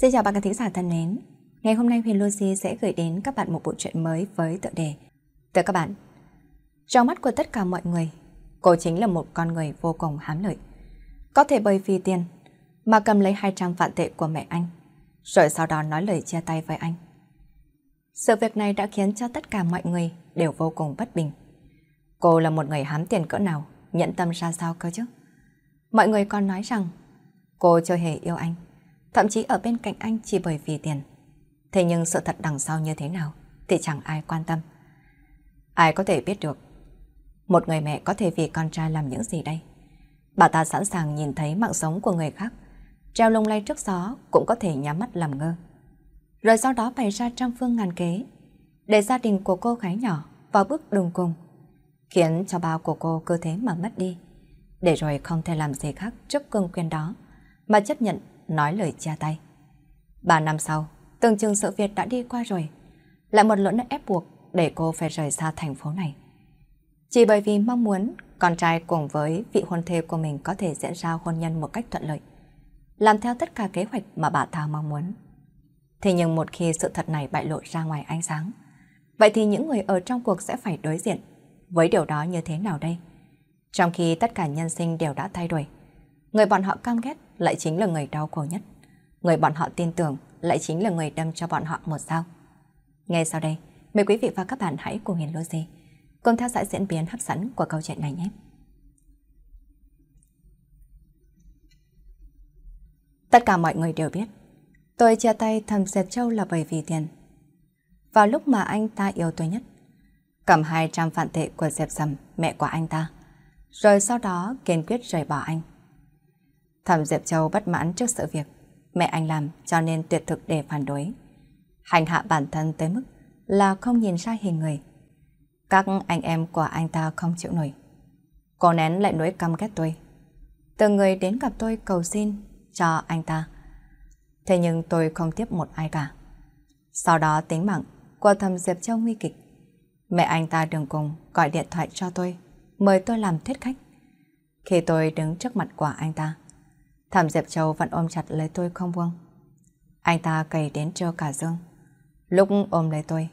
Xin chào bạn khán thính giả thân mến. Ngày hôm nay Huyền Lucy sẽ gửi đến các bạn một bộ truyện mới với tựa đề Tựa các bạn. Trong mắt của tất cả mọi người, cô chính là một con người vô cùng hám lợi. Có thể bởi vì tiền mà cầm lấy 200 vạn tệ của mẹ anh, rồi sau đó nói lời chia tay với anh. Sự việc này đã khiến cho tất cả mọi người đều vô cùng bất bình. Cô là một người hám tiền cỡ nào, nhẫn tâm ra sao cơ chứ? Mọi người còn nói rằng cô chưa hề yêu anh thậm chí ở bên cạnh anh chỉ bởi vì tiền. Thế nhưng sự thật đằng sau như thế nào thì chẳng ai quan tâm. Ai có thể biết được, một người mẹ có thể vì con trai làm những gì đây? Bà ta sẵn sàng nhìn thấy mạng sống của người khác, treo lông lay trước gió cũng có thể nhắm mắt làm ngơ. Rồi sau đó bày ra trăm phương ngàn kế, để gia đình của cô gái nhỏ vào bước đường cùng, khiến cho bao của cô cơ thế mà mất đi, để rồi không thể làm gì khác trước cương quyền đó, mà chấp nhận nói lời chia tay. Ba năm sau, từng chừng sự việc đã đi qua rồi. Lại một lỗi ép buộc để cô phải rời xa thành phố này. Chỉ bởi vì mong muốn con trai cùng với vị hôn thê của mình có thể diễn ra hôn nhân một cách thuận lợi. Làm theo tất cả kế hoạch mà bà ta mong muốn. Thế nhưng một khi sự thật này bại lộ ra ngoài ánh sáng, vậy thì những người ở trong cuộc sẽ phải đối diện với điều đó như thế nào đây? Trong khi tất cả nhân sinh đều đã thay đổi, người bọn họ căm ghét lại chính là người đau khổ nhất. Người bọn họ tin tưởng lại chính là người đâm cho bọn họ một dao. Ngay sau đây, mời quý vị và các bạn hãy cùng Hiền Lucy cùng theo dõi diễn biến hấp dẫn của câu chuyện này nhé. Tất cả mọi người đều biết, tôi chia tay thầm Diệp Châu là bởi vì tiền. Vào lúc mà anh ta yêu tôi nhất, cầm 200 vạn tệ của dẹp Sầm, mẹ của anh ta, rồi sau đó kiên quyết rời bỏ anh. Thẩm Diệp Châu bất mãn trước sự việc mẹ anh làm cho nên tuyệt thực để phản đối. Hành hạ bản thân tới mức là không nhìn ra hình người. Các anh em của anh ta không chịu nổi. Cô nén lại nỗi căm ghét tôi. Từng người đến gặp tôi cầu xin cho anh ta. Thế nhưng tôi không tiếp một ai cả. Sau đó tính mạng của thầm Diệp Châu nguy kịch. Mẹ anh ta đường cùng gọi điện thoại cho tôi, mời tôi làm thuyết khách. Khi tôi đứng trước mặt của anh ta, Thẩm Diệp Châu vẫn ôm chặt lấy tôi không buông. Anh ta cày đến trơ cả dương. Lúc ôm lấy tôi,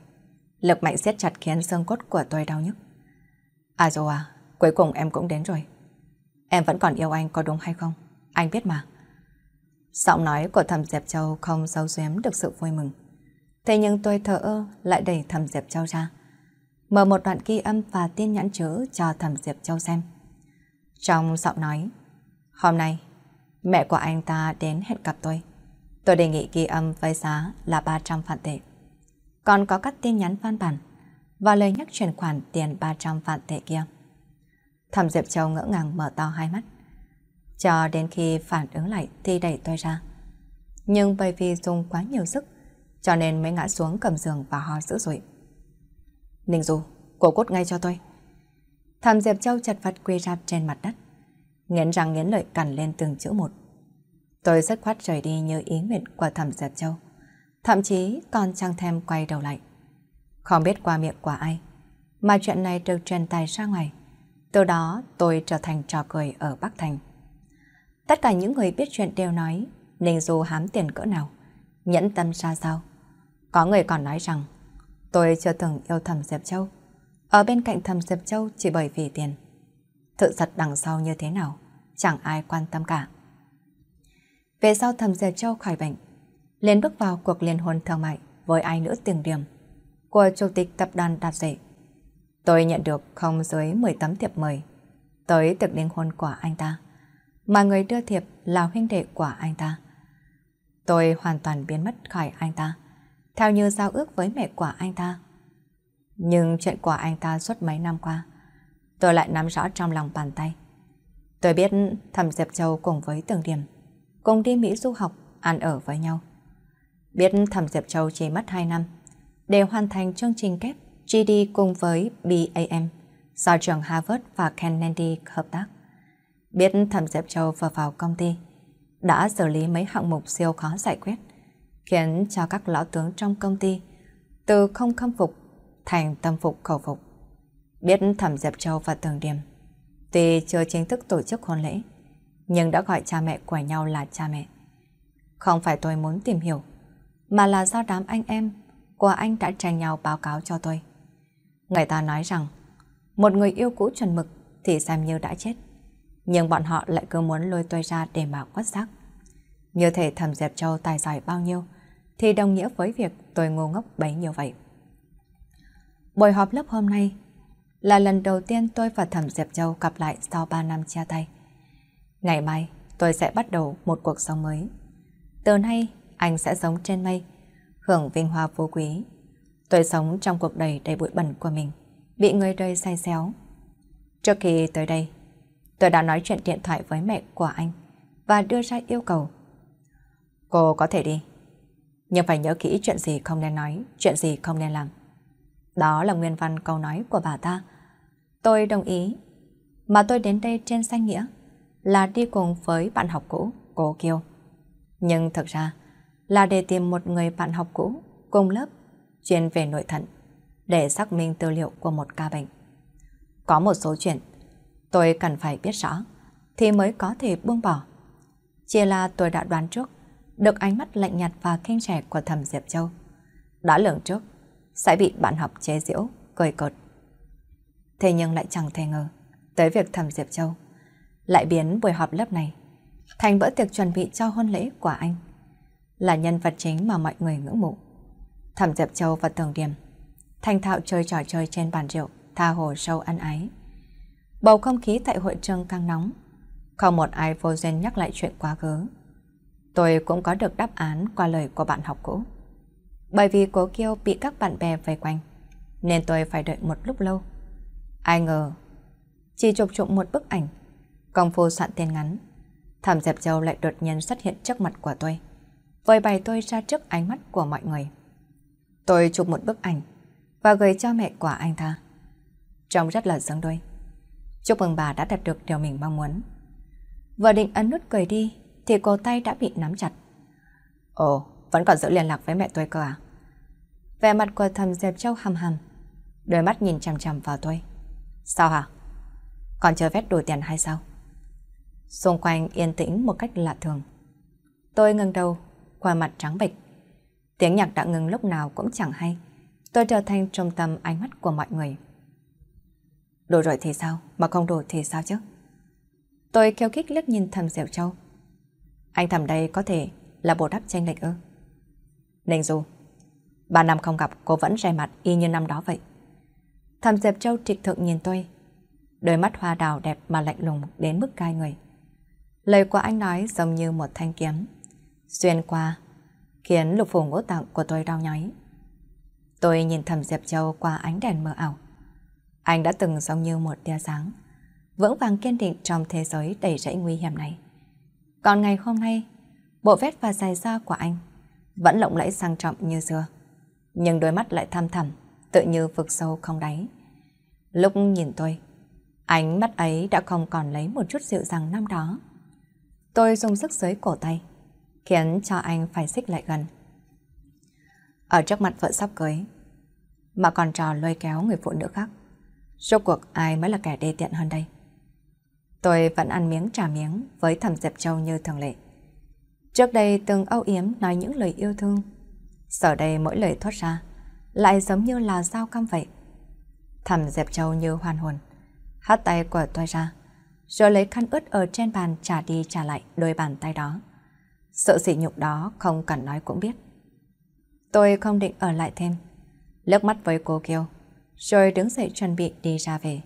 lực mạnh siết chặt khiến xương cốt của tôi đau nhức. À dù à, cuối cùng em cũng đến rồi. Em vẫn còn yêu anh có đúng hay không? Anh biết mà. Giọng nói của thầm Diệp Châu không giấu giếm được sự vui mừng. Thế nhưng tôi thở ơ lại đẩy thầm Diệp Châu ra. Mở một đoạn ghi âm và tin nhắn chữ cho thầm Diệp Châu xem. Trong giọng nói, hôm nay Mẹ của anh ta đến hẹn gặp tôi. Tôi đề nghị ghi âm với giá là 300 vạn tệ. Còn có các tin nhắn văn bản và lời nhắc chuyển khoản tiền 300 vạn tệ kia. Thẩm Diệp Châu ngỡ ngàng mở to hai mắt. Cho đến khi phản ứng lại thì đẩy tôi ra. Nhưng bởi vì dùng quá nhiều sức, cho nên mới ngã xuống cầm giường và ho dữ dội. Ninh Du, cổ cốt ngay cho tôi. Thẩm Diệp Châu chật vật quỳ rạp trên mặt đất nghiến răng nghiến lợi cằn lên từng chữ một. Tôi rất khoát rời đi như ý nguyện của thẩm Diệp Châu. Thậm chí còn chẳng thèm quay đầu lại. Không biết qua miệng của ai, mà chuyện này được truyền tài ra ngoài. Từ đó tôi trở thành trò cười ở Bắc Thành. Tất cả những người biết chuyện đều nói Ninh Du hám tiền cỡ nào, nhẫn tâm ra sao. Có người còn nói rằng tôi chưa từng yêu thầm Diệp Châu. Ở bên cạnh thầm Diệp Châu chỉ bởi vì tiền. Sự thật đằng sau như thế nào chẳng ai quan tâm cả. Về sau thầm Diệp Châu khỏi bệnh, liền bước vào cuộc liên hôn thương mại với ai nữ tiền điểm của Chủ tịch Tập đoàn Đạt Dệ. Tôi nhận được không dưới 10 tấm thiệp mời tới tiệc liên hôn của anh ta, mà người đưa thiệp là huynh đệ của anh ta. Tôi hoàn toàn biến mất khỏi anh ta, theo như giao ước với mẹ của anh ta. Nhưng chuyện của anh ta suốt mấy năm qua, tôi lại nắm rõ trong lòng bàn tay. Tôi biết thầm Diệp Châu cùng với Tường Điểm, cùng đi Mỹ du học, ăn ở với nhau. Biết thầm Diệp Châu chỉ mất 2 năm, để hoàn thành chương trình kép GD cùng với BAM do trường Harvard và Kennedy hợp tác. Biết thầm Diệp Châu vừa vào công ty, đã xử lý mấy hạng mục siêu khó giải quyết, khiến cho các lão tướng trong công ty từ không khâm phục thành tâm phục khẩu phục. Biết thầm Diệp Châu và tường điểm Tuy chưa chính thức tổ chức hôn lễ, nhưng đã gọi cha mẹ của nhau là cha mẹ. Không phải tôi muốn tìm hiểu, mà là do đám anh em của anh đã tranh nhau báo cáo cho tôi. Người ta nói rằng, một người yêu cũ chuẩn mực thì xem như đã chết. Nhưng bọn họ lại cứ muốn lôi tôi ra để mà quất xác. Như thể thầm dẹp Châu tài giỏi bao nhiêu, thì đồng nghĩa với việc tôi ngu ngốc bấy nhiêu vậy. Buổi họp lớp hôm nay là lần đầu tiên tôi và thẩm Diệp Châu gặp lại sau 3 năm chia tay. Ngày mai, tôi sẽ bắt đầu một cuộc sống mới. Từ nay, anh sẽ sống trên mây, hưởng vinh hoa phú quý. Tôi sống trong cuộc đời đầy bụi bẩn của mình, bị người đời say xéo. Trước khi tới đây, tôi đã nói chuyện điện thoại với mẹ của anh và đưa ra yêu cầu. Cô có thể đi, nhưng phải nhớ kỹ chuyện gì không nên nói, chuyện gì không nên làm. Đó là nguyên văn câu nói của bà ta Tôi đồng ý. Mà tôi đến đây trên danh nghĩa là đi cùng với bạn học cũ, cô Kiều. Nhưng thật ra là để tìm một người bạn học cũ cùng lớp chuyên về nội thận để xác minh tư liệu của một ca bệnh. Có một số chuyện tôi cần phải biết rõ thì mới có thể buông bỏ. Chỉ là tôi đã đoán trước được ánh mắt lạnh nhạt và khinh rẻ của thầm Diệp Châu. Đã lường trước sẽ bị bạn học chế giễu, cười cợt. Thế nhưng lại chẳng thể ngờ Tới việc thẩm Diệp Châu Lại biến buổi họp lớp này Thành bữa tiệc chuẩn bị cho hôn lễ của anh Là nhân vật chính mà mọi người ngưỡng mộ Thẩm Diệp Châu và Tường điềm thanh thạo chơi trò chơi trên bàn rượu Tha hồ sâu ăn ái Bầu không khí tại hội trường càng nóng Không một ai vô duyên nhắc lại chuyện quá khứ Tôi cũng có được đáp án qua lời của bạn học cũ Bởi vì cố kêu bị các bạn bè vây quanh Nên tôi phải đợi một lúc lâu Ai ngờ, chỉ chụp chụp một bức ảnh, công phu soạn tiền ngắn. Thẩm Diệp Châu lại đột nhiên xuất hiện trước mặt của tôi, vơi bày tôi ra trước ánh mắt của mọi người. Tôi chụp một bức ảnh và gửi cho mẹ của anh ta. Trông rất là giống đôi. Chúc mừng bà đã đạt được điều mình mong muốn. Vừa định ấn nút cười đi thì cổ tay đã bị nắm chặt. Ồ, vẫn còn giữ liên lạc với mẹ tôi cơ à? Vẻ mặt của thầm dẹp Châu hầm hầm, đôi mắt nhìn chằm chằm vào tôi. Sao hả? Còn chờ vét đổi tiền hay sao? Xung quanh yên tĩnh một cách lạ thường. Tôi ngừng đầu, qua mặt trắng bệch. Tiếng nhạc đã ngừng lúc nào cũng chẳng hay. Tôi trở thành trung tâm ánh mắt của mọi người. Đồ rồi thì sao, mà không đồ thì sao chứ? Tôi kêu khích liếc nhìn thầm dẻo Châu. Anh thầm đây có thể là bổ đắp tranh lệch ư? nên dù ba năm không gặp cô vẫn rè mặt y như năm đó vậy. Thẩm Diệp Châu trịch thượng nhìn tôi. Đôi mắt hoa đào đẹp mà lạnh lùng đến mức cai người. Lời của anh nói giống như một thanh kiếm. Xuyên qua, khiến lục phủ ngũ tạng của tôi đau nhói. Tôi nhìn thầm Diệp Châu qua ánh đèn mờ ảo. Anh đã từng giống như một tia sáng, vững vàng kiên định trong thế giới đầy rẫy nguy hiểm này. Còn ngày hôm nay, bộ vest và giày da của anh vẫn lộng lẫy sang trọng như xưa. Nhưng đôi mắt lại tham thẳm, tự như vực sâu không đáy. Lúc nhìn tôi, ánh mắt ấy đã không còn lấy một chút dịu dàng năm đó. Tôi dùng sức dưới cổ tay, khiến cho anh phải xích lại gần. Ở trước mặt vợ sắp cưới, mà còn trò lôi kéo người phụ nữ khác. Rốt cuộc ai mới là kẻ đê tiện hơn đây? Tôi vẫn ăn miếng trả miếng với thẩm dẹp Châu như thường lệ. Trước đây từng âu yếm nói những lời yêu thương. Giờ đây mỗi lời thoát ra lại giống như là dao cam vậy. Thẩm dẹp trâu như hoàn hồn, hát tay của tôi ra, rồi lấy khăn ướt ở trên bàn trả đi trả lại đôi bàn tay đó. Sự sỉ nhục đó không cần nói cũng biết. Tôi không định ở lại thêm, lướt mắt với cô kêu, rồi đứng dậy chuẩn bị đi ra về.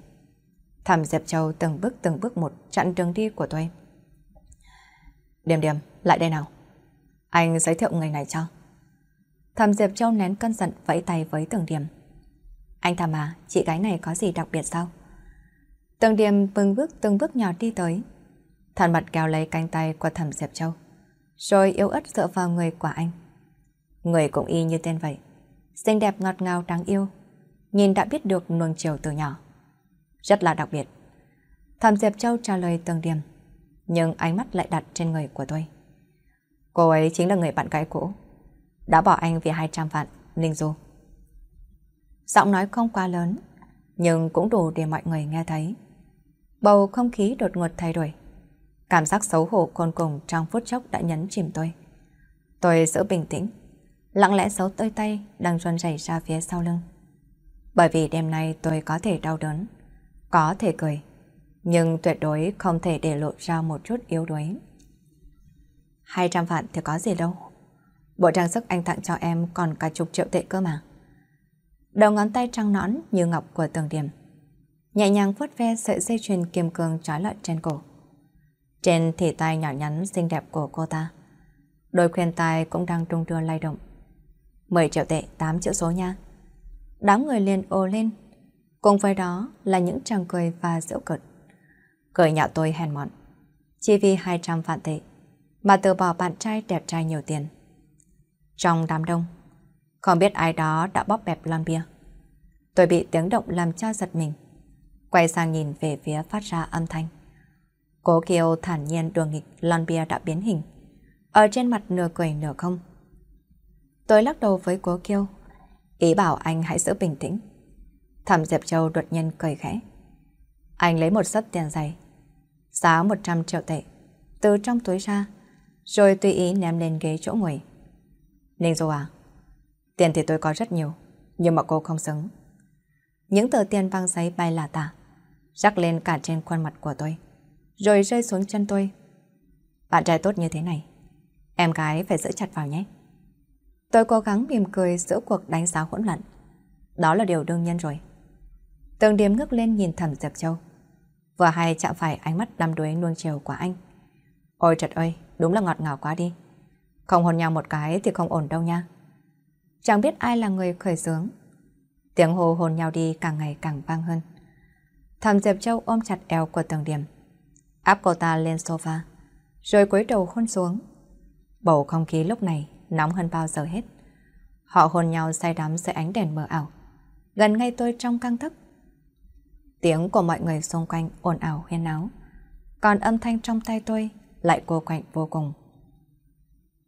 Thẩm dẹp trâu từng bước từng bước một chặn đường đi của tôi. Điềm điềm, lại đây nào. Anh giới thiệu người này cho. Thẩm Diệp Châu nén cơn giận vẫy tay với Tường điềm Anh Thẩm à, chị gái này có gì đặc biệt sao? Tường điềm từng bước từng bước nhỏ đi tới. Thần mặt kéo lấy cánh tay của Thẩm Diệp Châu. Rồi yêu ớt dựa vào người của anh. Người cũng y như tên vậy. Xinh đẹp ngọt ngào đáng yêu. Nhìn đã biết được nuông chiều từ nhỏ. Rất là đặc biệt. Thẩm Diệp Châu trả lời Tường điềm Nhưng ánh mắt lại đặt trên người của tôi. Cô ấy chính là người bạn gái cũ đã bỏ anh vì 200 vạn, Ninh Du. Giọng nói không quá lớn, nhưng cũng đủ để mọi người nghe thấy. Bầu không khí đột ngột thay đổi. Cảm giác xấu hổ cồn cùng trong phút chốc đã nhấn chìm tôi. Tôi giữ bình tĩnh, lặng lẽ giấu tới tay đang run rẩy ra phía sau lưng. Bởi vì đêm nay tôi có thể đau đớn, có thể cười, nhưng tuyệt đối không thể để lộ ra một chút yếu đuối. 200 vạn thì có gì đâu. Bộ trang sức anh tặng cho em còn cả chục triệu tệ cơ mà. Đầu ngón tay trăng nõn như ngọc của tường điểm. Nhẹ nhàng vuốt ve sợi dây chuyền kiềm cương trói lợn trên cổ. Trên thể tay nhỏ nhắn xinh đẹp của cô ta. Đôi khuyên tai cũng đang trung đưa lay động. 10 triệu tệ, 8 chữ số nha. Đám người liền ô lên. Cùng với đó là những tràng cười và giễu cợt. Cười nhạo tôi hèn mọn. Chỉ vì 200 vạn tệ mà từ bỏ bạn trai đẹp trai nhiều tiền. Trong đám đông, không biết ai đó đã bóp bẹp lon bia. Tôi bị tiếng động làm cho giật mình. Quay sang nhìn về phía phát ra âm thanh. Cố Kiều thản nhiên đùa nghịch lon bia đã biến hình. Ở trên mặt nửa cười nửa không. Tôi lắc đầu với Cố Kiều. Ý bảo anh hãy giữ bình tĩnh. Thẩm Diệp Châu đột nhiên cười khẽ. Anh lấy một sấp tiền giày. Giá 100 triệu tệ. Từ trong túi ra. Rồi tùy ý ném lên ghế chỗ ngồi. Ninh Du à, tiền thì tôi có rất nhiều, nhưng mà cô không xứng. Những tờ tiền vang giấy bay là tả, rắc lên cả trên khuôn mặt của tôi, rồi rơi xuống chân tôi. Bạn trai tốt như thế này, em gái phải giữ chặt vào nhé. Tôi cố gắng mỉm cười giữa cuộc đánh giá hỗn loạn. Đó là điều đương nhiên rồi. Tường điểm ngước lên nhìn thầm Diệp Châu. Vừa hay chạm phải ánh mắt đăm đuối nuông chiều của anh. Ôi trời ơi, đúng là ngọt ngào quá đi. Không hôn nhau một cái thì không ổn đâu nha. Chẳng biết ai là người khởi sướng. Tiếng hồ hôn nhau đi càng ngày càng vang hơn. Thầm Diệp Châu ôm chặt eo của tường điểm. Áp cô ta lên sofa. Rồi cúi đầu hôn xuống. Bầu không khí lúc này nóng hơn bao giờ hết. Họ hôn nhau say đắm dưới ánh đèn mờ ảo. Gần ngay tôi trong căng thức. Tiếng của mọi người xung quanh ồn ào huyên náo. Còn âm thanh trong tay tôi lại cô quạnh vô cùng.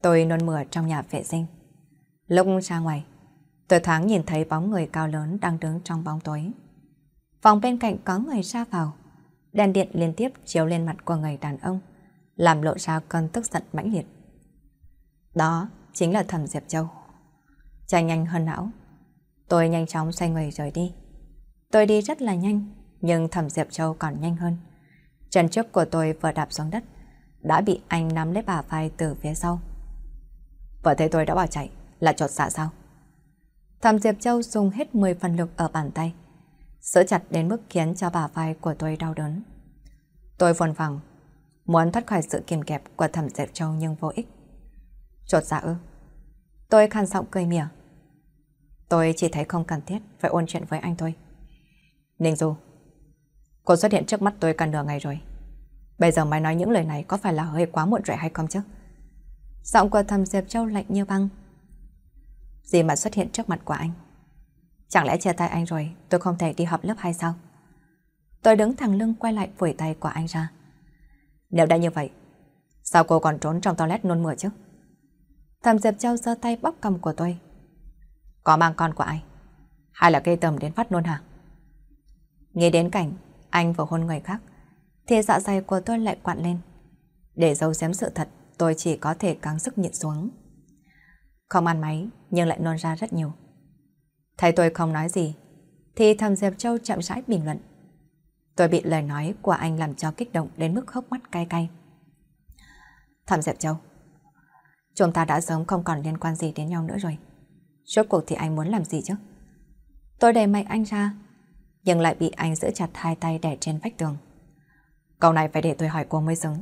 Tôi nôn mửa trong nhà vệ sinh. Lúc ra ngoài, tôi thoáng nhìn thấy bóng người cao lớn đang đứng trong bóng tối. Phòng bên cạnh có người ra vào. Đèn điện liên tiếp chiếu lên mặt của người đàn ông, làm lộ ra cơn tức giận mãnh liệt. Đó chính là thẩm Diệp Châu. Chạy nhanh hơn não. Tôi nhanh chóng xoay người rời đi. Tôi đi rất là nhanh, nhưng thẩm Diệp Châu còn nhanh hơn. Chân trước của tôi vừa đạp xuống đất, đã bị anh nắm lấy bả vai từ phía sau. Vợ thấy tôi đã bỏ chạy, là trột xạ dạ sao? Thầm Diệp Châu dùng hết 10 phần lực ở bàn tay. Sỡ chặt đến mức khiến cho bà vai của tôi đau đớn. Tôi vồn vòng, muốn thoát khỏi sự kiềm kẹp của thầm Diệp Châu nhưng vô ích. Trột dạ ư. Tôi khăn giọng cười mỉa. Tôi chỉ thấy không cần thiết phải ôn chuyện với anh thôi. Ninh Du, cô xuất hiện trước mắt tôi cả nửa ngày rồi. Bây giờ mày nói những lời này có phải là hơi quá muộn rồi hay không chứ? Giọng của thầm Diệp Châu lạnh như băng. Gì mà xuất hiện trước mặt của anh? Chẳng lẽ chia tay anh rồi tôi không thể đi học lớp hay sao? Tôi đứng thẳng lưng quay lại phủi tay của anh ra. Nếu đã như vậy, sao cô còn trốn trong toilet nôn mửa chứ? Thầm Diệp Châu giơ tay bóc cầm của tôi. Có mang con của ai? Hay là gây tầm đến phát nôn hả? Nghe đến cảnh anh vừa hôn người khác, thì dạ dày của tôi lại quặn lên. Để giấu giếm sự thật, tôi chỉ có thể cắn sức nhịn xuống. Không ăn máy, nhưng lại nôn ra rất nhiều. Thấy tôi không nói gì, thì thầm dẹp Châu chậm rãi bình luận. Tôi bị lời nói của anh làm cho kích động đến mức hốc mắt cay cay. Thầm dẹp Châu, chúng ta đã sớm không còn liên quan gì đến nhau nữa rồi. Rốt cuộc thì anh muốn làm gì chứ? Tôi đẩy mạnh anh ra, nhưng lại bị anh giữ chặt hai tay đè trên vách tường. Câu này phải để tôi hỏi cô mới xứng.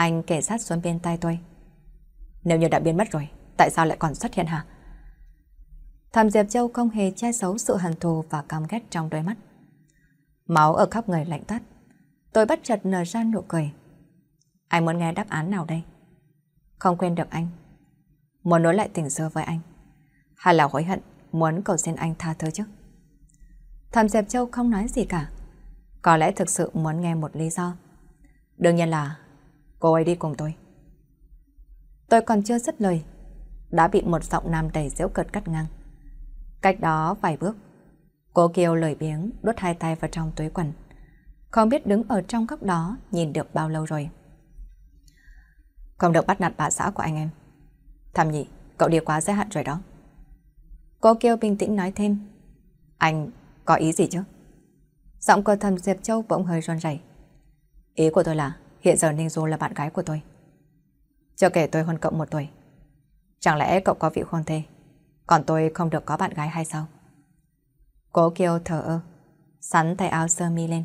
Anh kể sát xuống bên tay tôi. Nếu như đã biến mất rồi, tại sao lại còn xuất hiện hả? Thầm Diệp Châu không hề che giấu sự hận thù và căm ghét trong đôi mắt. Máu ở khắp người lạnh toát. Tôi bắt chật nở ra nụ cười. Anh muốn nghe đáp án nào đây? Không quên được anh. Muốn nối lại tình xưa với anh. Hay là hối hận, muốn cầu xin anh tha thứ chứ? Thầm Diệp Châu không nói gì cả. Có lẽ thực sự muốn nghe một lý do. Đương nhiên là Cô ấy đi cùng tôi. Tôi còn chưa dứt lời, đã bị một giọng nam đầy dễu cợt cắt ngang. Cách đó vài bước, cô kêu lời biếng đốt hai tay vào trong túi quần. Không biết đứng ở trong góc đó nhìn được bao lâu rồi. Không được bắt nạt bà xã của anh em. Thầm nhị, cậu đi quá giới hạn rồi đó. Cô kêu bình tĩnh nói thêm. Anh có ý gì chứ? Giọng của thầm Diệp Châu bỗng hơi run rẩy. Ý của tôi là Hiện giờ Ninh Du là bạn gái của tôi. Chưa kể tôi hơn cậu một tuổi. Chẳng lẽ cậu có vị hôn thê, còn tôi không được có bạn gái hay sao? Cố Kiều thở ơ, sắn tay áo sơ mi lên,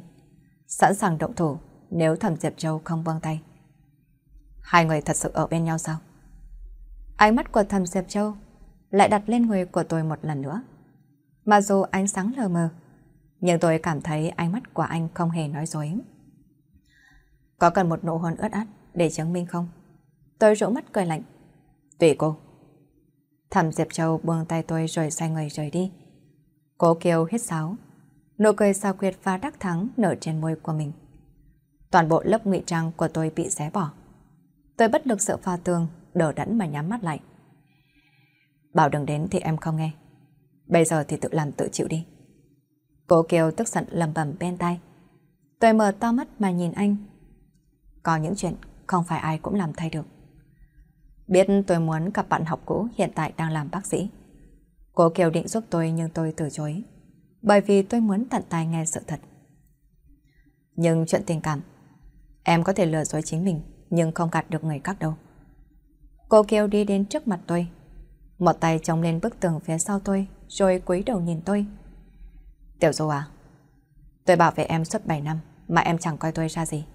sẵn sàng động thủ nếu Thẩm Diệp Châu không buông tay. Hai người thật sự ở bên nhau sao? Ánh mắt của Thẩm Diệp Châu lại đặt lên người của tôi một lần nữa. Mặc dù ánh sáng lờ mờ, nhưng tôi cảm thấy ánh mắt của anh không hề nói dối. Có cần một nụ hôn ướt át để chứng minh không? Tôi rũ mắt cười lạnh. Tùy cô. Thẩm Diệp Châu buông tay tôi rồi xoay người rời đi. Cố Kiều hít sáo. Nụ cười sao quyệt và đắc thắng nở trên môi của mình. Toàn bộ lớp ngụy trang của tôi bị xé bỏ. Tôi bất lực sợ pha tường, đỡ đẫn mà nhắm mắt lại. Bảo đừng đến thì em không nghe. Bây giờ thì tự làm tự chịu đi. Cố Kiều tức giận lầm bầm bên tay. Tôi mở to mắt mà nhìn anh có những chuyện không phải ai cũng làm thay được. Biết tôi muốn gặp bạn học cũ hiện tại đang làm bác sĩ. Cô kêu định giúp tôi nhưng tôi từ chối. Bởi vì tôi muốn tận tai nghe sự thật. Nhưng chuyện tình cảm, em có thể lừa dối chính mình nhưng không gạt được người khác đâu. Cô kêu đi đến trước mặt tôi. Một tay chống lên bức tường phía sau tôi rồi cúi đầu nhìn tôi. Tiểu Du à, tôi bảo vệ em suốt 7 năm mà em chẳng coi tôi ra gì.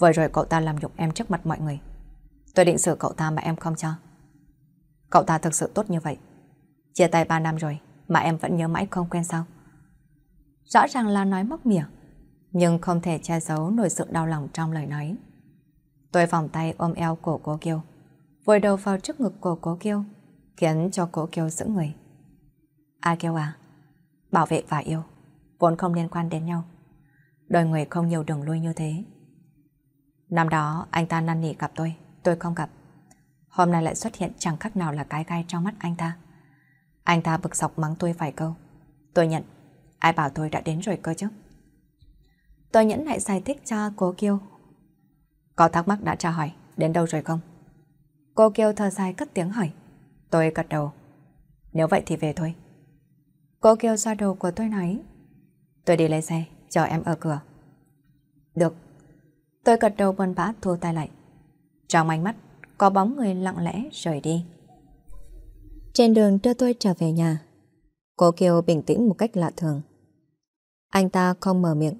Vừa rồi cậu ta làm nhục em trước mặt mọi người. Tôi định xử cậu ta mà em không cho. Cậu ta thực sự tốt như vậy. Chia tay 3 năm rồi mà em vẫn nhớ mãi không quên sao? Rõ ràng là nói móc mỉa, nhưng không thể che giấu nỗi sự đau lòng trong lời nói. Tôi vòng tay ôm eo cổ cố Kiêu, vội đầu vào trước ngực cổ cố Kiêu, khiến cho cố Kiêu giữ người. A à, à, bảo vệ và yêu, vốn không liên quan đến nhau. Đời người không nhiều đường lui như thế. Năm đó anh ta năn nỉ gặp tôi, tôi không gặp. Hôm nay lại xuất hiện chẳng khác nào là cái gai trong mắt anh ta. Anh ta bực dọc mắng tôi vài câu. Tôi nhận, ai bảo tôi đã đến rồi cơ chứ. Tôi nhẫn lại giải thích cho cô Kiêu. Có thắc mắc đã tra hỏi, đến đâu rồi không? Cô Kiêu thờ dài cất tiếng hỏi. Tôi gật đầu. Nếu vậy thì về thôi. Cô Kiêu xoa đầu của tôi nói. Tôi đi lấy xe, chờ em ở cửa. Được, Tôi gật đầu buồn bã thua tay lại. Trong ánh mắt, có bóng người lặng lẽ rời đi. Trên đường đưa tôi trở về nhà, cô Kiều bình tĩnh một cách lạ thường. Anh ta không mở miệng,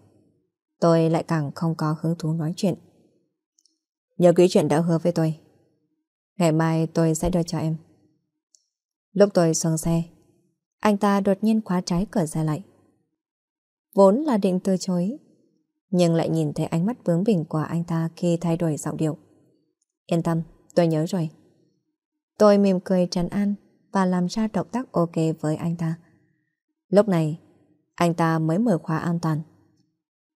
tôi lại càng không có hứng thú nói chuyện. Nhớ ký chuyện đã hứa với tôi. Ngày mai tôi sẽ đưa cho em. Lúc tôi xuống xe, anh ta đột nhiên khóa trái cửa xe lại. Vốn là định từ chối, nhưng lại nhìn thấy ánh mắt vướng bỉnh của anh ta khi thay đổi giọng điệu. Yên tâm, tôi nhớ rồi. Tôi mỉm cười trấn an và làm ra động tác ok với anh ta. Lúc này, anh ta mới mở khóa an toàn.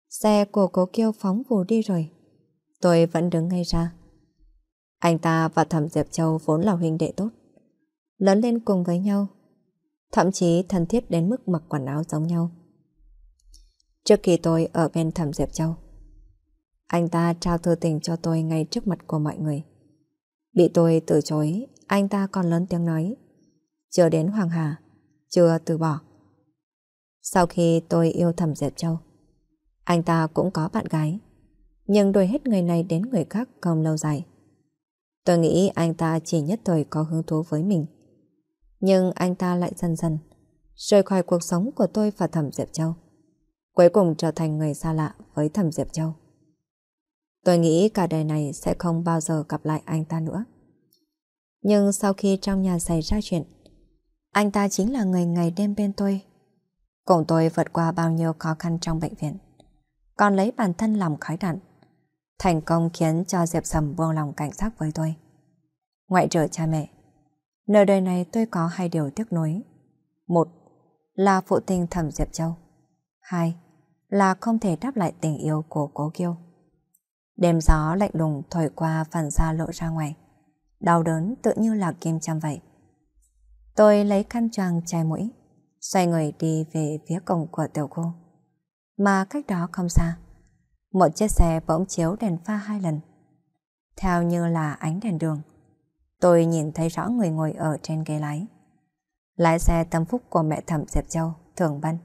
Xe của cô kêu phóng vù đi rồi. Tôi vẫn đứng ngay ra. Anh ta và Thẩm Diệp Châu vốn là huynh đệ tốt. Lớn lên cùng với nhau. Thậm chí thân thiết đến mức mặc quần áo giống nhau trước khi tôi ở bên thẩm Diệp Châu. Anh ta trao thư tình cho tôi ngay trước mặt của mọi người. Bị tôi từ chối, anh ta còn lớn tiếng nói. Chưa đến Hoàng Hà, chưa từ bỏ. Sau khi tôi yêu thẩm Diệp Châu, anh ta cũng có bạn gái. Nhưng đuổi hết người này đến người khác không lâu dài. Tôi nghĩ anh ta chỉ nhất thời có hứng thú với mình. Nhưng anh ta lại dần dần rời khỏi cuộc sống của tôi và thẩm Diệp Châu cuối cùng trở thành người xa lạ với Thẩm Diệp Châu. Tôi nghĩ cả đời này sẽ không bao giờ gặp lại anh ta nữa. Nhưng sau khi trong nhà xảy ra chuyện, anh ta chính là người ngày đêm bên tôi. Cùng tôi vượt qua bao nhiêu khó khăn trong bệnh viện. Còn lấy bản thân làm khói đạn. Thành công khiến cho Diệp Sầm buông lòng cảnh giác với tôi. Ngoại trừ cha mẹ, nơi đời này tôi có hai điều tiếc nuối. Một là phụ tình thẩm Diệp Châu. Hai là không thể đáp lại tình yêu của cố kiêu. Đêm gió lạnh lùng thổi qua phần da lộ ra ngoài. Đau đớn tự như là kim châm vậy. Tôi lấy khăn choàng chai mũi, xoay người đi về phía cổng của tiểu khu. Mà cách đó không xa, một chiếc xe bỗng chiếu đèn pha hai lần. Theo như là ánh đèn đường, tôi nhìn thấy rõ người ngồi ở trên ghế lái. Lái xe tâm phúc của mẹ thẩm Diệp Châu, Thường Bân.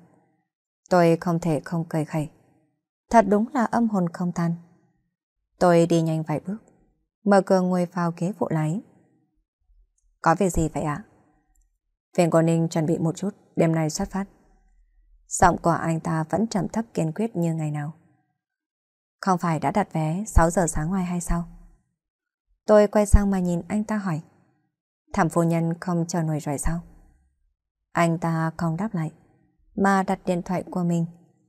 Tôi không thể không cười khẩy. Thật đúng là âm hồn không tan. Tôi đi nhanh vài bước, mở cửa ngồi vào ghế phụ lái. Có việc gì vậy ạ? Phiền cô Ninh chuẩn bị một chút, đêm nay xuất phát. Giọng của anh ta vẫn trầm thấp kiên quyết như ngày nào. Không phải đã đặt vé 6 giờ sáng ngoài hay sao? Tôi quay sang mà nhìn anh ta hỏi. Thảm phu nhân không chờ nổi rồi sao? Anh ta không đáp lại mà đặt điện thoại của mình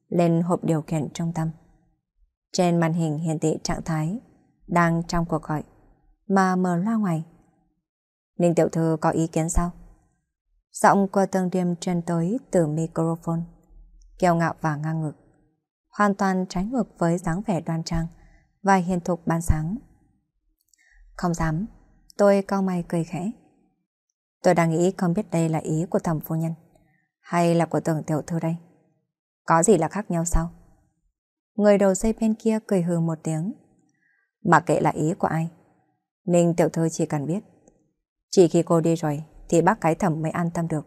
lên hộp điều khiển trung tâm. Trên màn hình hiển thị trạng thái đang trong cuộc gọi mà mở loa ngoài. Ninh tiểu thư có ý kiến sao? Giọng của tương điềm truyền tới từ microphone, kiêu ngạo và ngang ngược, hoàn toàn trái ngược với dáng vẻ đoan trang và hiền thục ban sáng. Không dám, tôi cau mày cười khẽ. Tôi đang nghĩ không biết đây là ý của thẩm phu nhân hay là của tưởng tiểu thư đây? Có gì là khác nhau sao? Người đầu dây bên kia cười hừ một tiếng. Mà kệ là ý của ai. Ninh tiểu thư chỉ cần biết. Chỉ khi cô đi rồi thì bác cái thẩm mới an tâm được.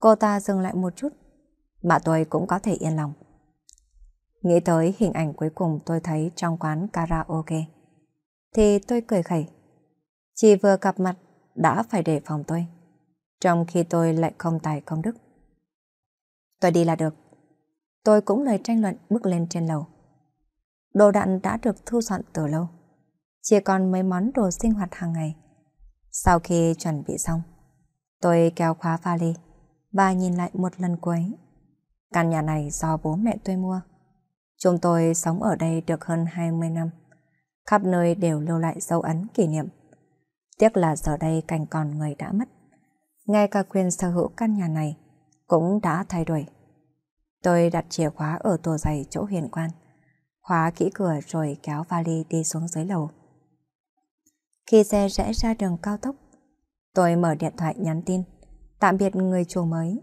Cô ta dừng lại một chút. Mà tôi cũng có thể yên lòng. Nghĩ tới hình ảnh cuối cùng tôi thấy trong quán karaoke. Thì tôi cười khẩy. Chỉ vừa gặp mặt đã phải đề phòng tôi. Trong khi tôi lại không tài không đức. Tôi đi là được. Tôi cũng lời tranh luận bước lên trên lầu. Đồ đạn đã được thu dọn từ lâu. Chỉ còn mấy món đồ sinh hoạt hàng ngày. Sau khi chuẩn bị xong, tôi kéo khóa vali và nhìn lại một lần cuối. Căn nhà này do bố mẹ tôi mua. Chúng tôi sống ở đây được hơn 20 năm. Khắp nơi đều lưu lại dấu ấn kỷ niệm. Tiếc là giờ đây cảnh còn người đã mất. Ngay cả quyền sở hữu căn nhà này cũng đã thay đổi. Tôi đặt chìa khóa ở tủ giày chỗ huyền quan, khóa kỹ cửa rồi kéo vali đi xuống dưới lầu. Khi xe rẽ ra đường cao tốc, tôi mở điện thoại nhắn tin, tạm biệt người chủ mới.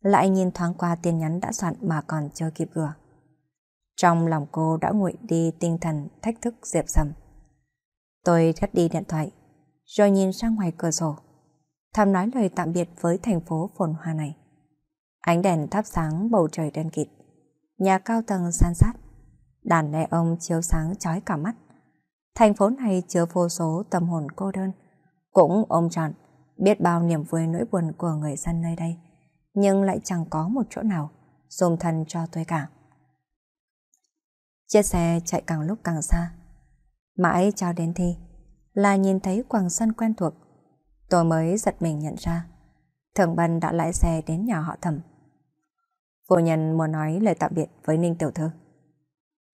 Lại nhìn thoáng qua tin nhắn đã soạn mà còn chưa kịp gửi. Trong lòng cô đã nguội đi tinh thần thách thức diệp dầm. Tôi gắt đi điện thoại, rồi nhìn sang ngoài cửa sổ, thầm nói lời tạm biệt với thành phố phồn hoa này. Ánh đèn thắp sáng bầu trời đen kịt. Nhà cao tầng san sát. Đàn nè ông chiếu sáng chói cả mắt. Thành phố này chứa vô số tâm hồn cô đơn. Cũng ôm trọn, biết bao niềm vui nỗi buồn của người dân nơi đây. Nhưng lại chẳng có một chỗ nào dùng thân cho tôi cả. Chiếc xe chạy càng lúc càng xa. Mãi cho đến thi, là nhìn thấy quảng sân quen thuộc. Tôi mới giật mình nhận ra. thượng Bân đã lái xe đến nhà họ thẩm. Vô nhân muốn nói lời tạm biệt với Ninh Tiểu Thư.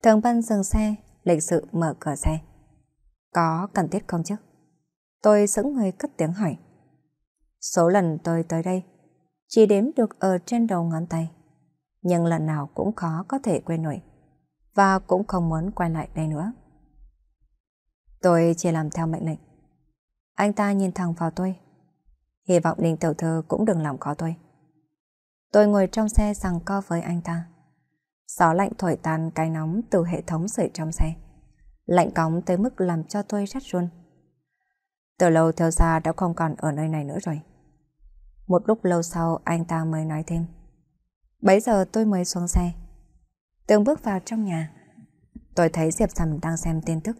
Thường Bân dừng xe, lịch sự mở cửa xe. Có cần thiết không chứ? Tôi sững người cất tiếng hỏi. Số lần tôi tới đây, chỉ đếm được ở trên đầu ngón tay. Nhưng lần nào cũng khó có thể quên nổi. Và cũng không muốn quay lại đây nữa. Tôi chỉ làm theo mệnh lệnh. Anh ta nhìn thẳng vào tôi. Hy vọng Ninh Tiểu Thư cũng đừng làm khó tôi. Tôi ngồi trong xe rằng co với anh ta. Gió lạnh thổi tàn cái nóng từ hệ thống sưởi trong xe. Lạnh cóng tới mức làm cho tôi rét run. Từ lâu theo gia đã không còn ở nơi này nữa rồi. Một lúc lâu sau anh ta mới nói thêm. Bấy giờ tôi mới xuống xe. từng bước vào trong nhà. Tôi thấy Diệp Sầm đang xem tin tức,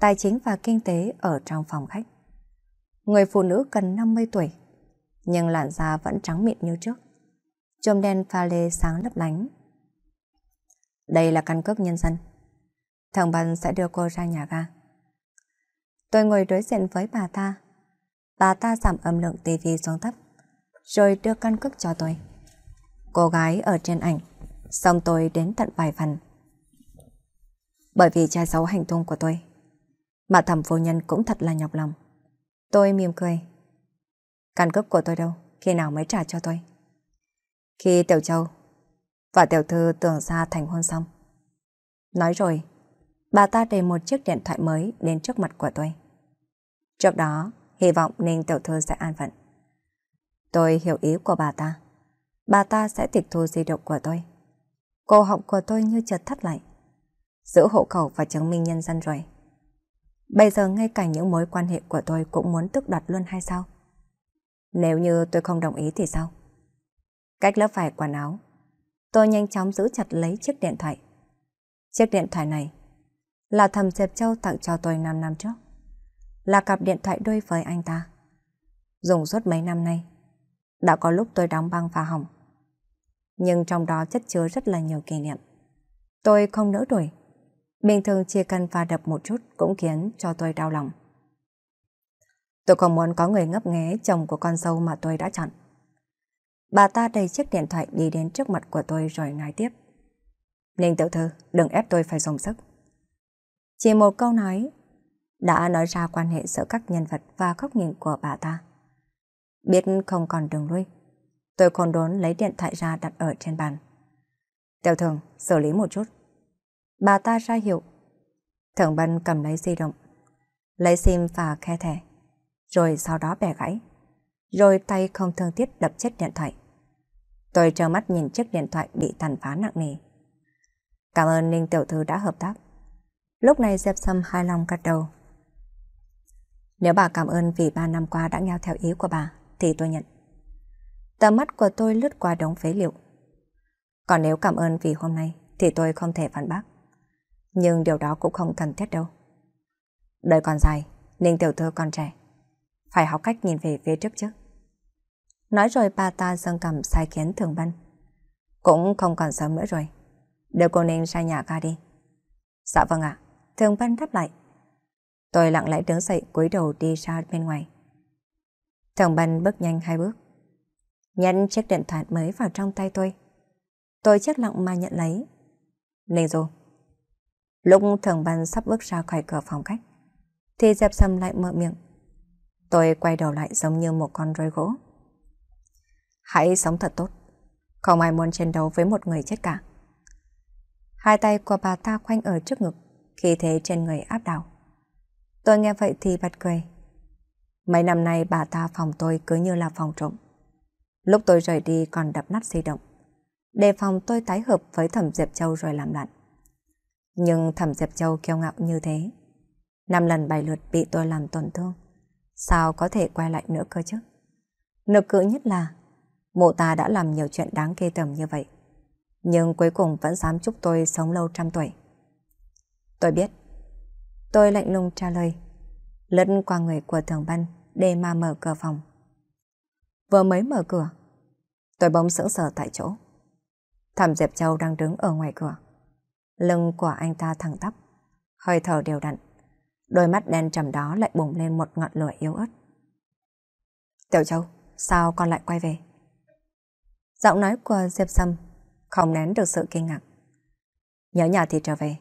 tài chính và kinh tế ở trong phòng khách. Người phụ nữ gần 50 tuổi, nhưng làn da vẫn trắng mịn như trước chôm đen pha lê sáng lấp lánh. Đây là căn cước nhân dân. Thằng bạn sẽ đưa cô ra nhà ga. Tôi ngồi đối diện với bà ta. Bà ta giảm âm lượng tivi xuống thấp, rồi đưa căn cước cho tôi. Cô gái ở trên ảnh, xong tôi đến tận vài phần. Bởi vì che giấu hành tung của tôi, mà thẩm phu nhân cũng thật là nhọc lòng. Tôi mỉm cười. Căn cước của tôi đâu, khi nào mới trả cho tôi? Khi Tiểu Châu và Tiểu Thư tưởng ra thành hôn xong. Nói rồi, bà ta để một chiếc điện thoại mới đến trước mặt của tôi. Trước đó, hy vọng Ninh Tiểu Thư sẽ an phận. Tôi hiểu ý của bà ta. Bà ta sẽ tịch thu di động của tôi. Cổ họng của tôi như chợt thắt lại. Giữ hộ khẩu và chứng minh nhân dân rồi. Bây giờ ngay cả những mối quan hệ của tôi cũng muốn tức đoạt luôn hay sao? Nếu như tôi không đồng ý thì sao? Cách lớp vải quần áo, tôi nhanh chóng giữ chặt lấy chiếc điện thoại. Chiếc điện thoại này là thầm Diệp Châu tặng cho tôi 5 năm trước. Là cặp điện thoại đôi với anh ta. Dùng suốt mấy năm nay, đã có lúc tôi đóng băng và hỏng. Nhưng trong đó chất chứa rất là nhiều kỷ niệm. Tôi không nỡ đuổi. Bình thường chỉ cần pha đập một chút cũng khiến cho tôi đau lòng. Tôi còn muốn có người ngấp nghé chồng của con sâu mà tôi đã chọn. Bà ta đầy chiếc điện thoại đi đến trước mặt của tôi rồi nói tiếp. Ninh tiểu thư, đừng ép tôi phải dùng sức. Chỉ một câu nói đã nói ra quan hệ giữa các nhân vật và góc nhìn của bà ta. Biết không còn đường lui, tôi còn đốn lấy điện thoại ra đặt ở trên bàn. Tiểu thường, xử lý một chút. Bà ta ra hiệu. thường Bân cầm lấy di động, lấy sim và khe thẻ, rồi sau đó bẻ gãy rồi tay không thương tiếc đập chết điện thoại. Tôi trơ mắt nhìn chiếc điện thoại bị tàn phá nặng nề. Cảm ơn Ninh Tiểu Thư đã hợp tác. Lúc này Diệp Sâm hài lòng gật đầu. Nếu bà cảm ơn vì ba năm qua đã nghe theo ý của bà, thì tôi nhận. Tầm mắt của tôi lướt qua đống phế liệu. Còn nếu cảm ơn vì hôm nay, thì tôi không thể phản bác. Nhưng điều đó cũng không cần thiết đâu. Đời còn dài, Ninh Tiểu Thư còn trẻ. Phải học cách nhìn về phía trước chứ. Nói rồi bà ta dâng cầm sai khiến thường bân. Cũng không còn sớm nữa rồi. Đưa cô nên ra nhà ca đi. Dạ vâng ạ. Thường bân đáp lại. Tôi lặng lẽ đứng dậy cúi đầu đi ra bên ngoài. Thường bân bước nhanh hai bước. nhận chiếc điện thoại mới vào trong tay tôi. Tôi chết lặng mà nhận lấy. Ninh Du. Lúc thường bân sắp bước ra khỏi cửa phòng khách, thì dẹp sầm lại mở miệng. Tôi quay đầu lại giống như một con rơi gỗ. Hãy sống thật tốt. Không ai muốn chiến đấu với một người chết cả. Hai tay của bà ta khoanh ở trước ngực, khi thế trên người áp đảo. Tôi nghe vậy thì bật cười. Mấy năm nay bà ta phòng tôi cứ như là phòng trộm. Lúc tôi rời đi còn đập nát di động. Đề phòng tôi tái hợp với thẩm Diệp Châu rồi làm loạn. Nhưng thẩm Diệp Châu kiêu ngạo như thế. Năm lần bài lượt bị tôi làm tổn thương. Sao có thể quay lại nữa cơ chứ? Nực cự nhất là mụ ta đã làm nhiều chuyện đáng kê tởm như vậy. Nhưng cuối cùng vẫn dám chúc tôi sống lâu trăm tuổi. Tôi biết. Tôi lạnh lùng trả lời. Lướt qua người của thường ban để mà mở cửa phòng. Vừa mới mở cửa, tôi bỗng sững sờ tại chỗ. Thẩm Diệp Châu đang đứng ở ngoài cửa. Lưng của anh ta thẳng tắp, hơi thở đều đặn. Đôi mắt đen trầm đó lại bùng lên một ngọn lửa yếu ớt. Tiểu Châu, sao con lại quay về? Giọng nói của Diệp Sâm không nén được sự kinh ngạc. Nhớ nhà thì trở về.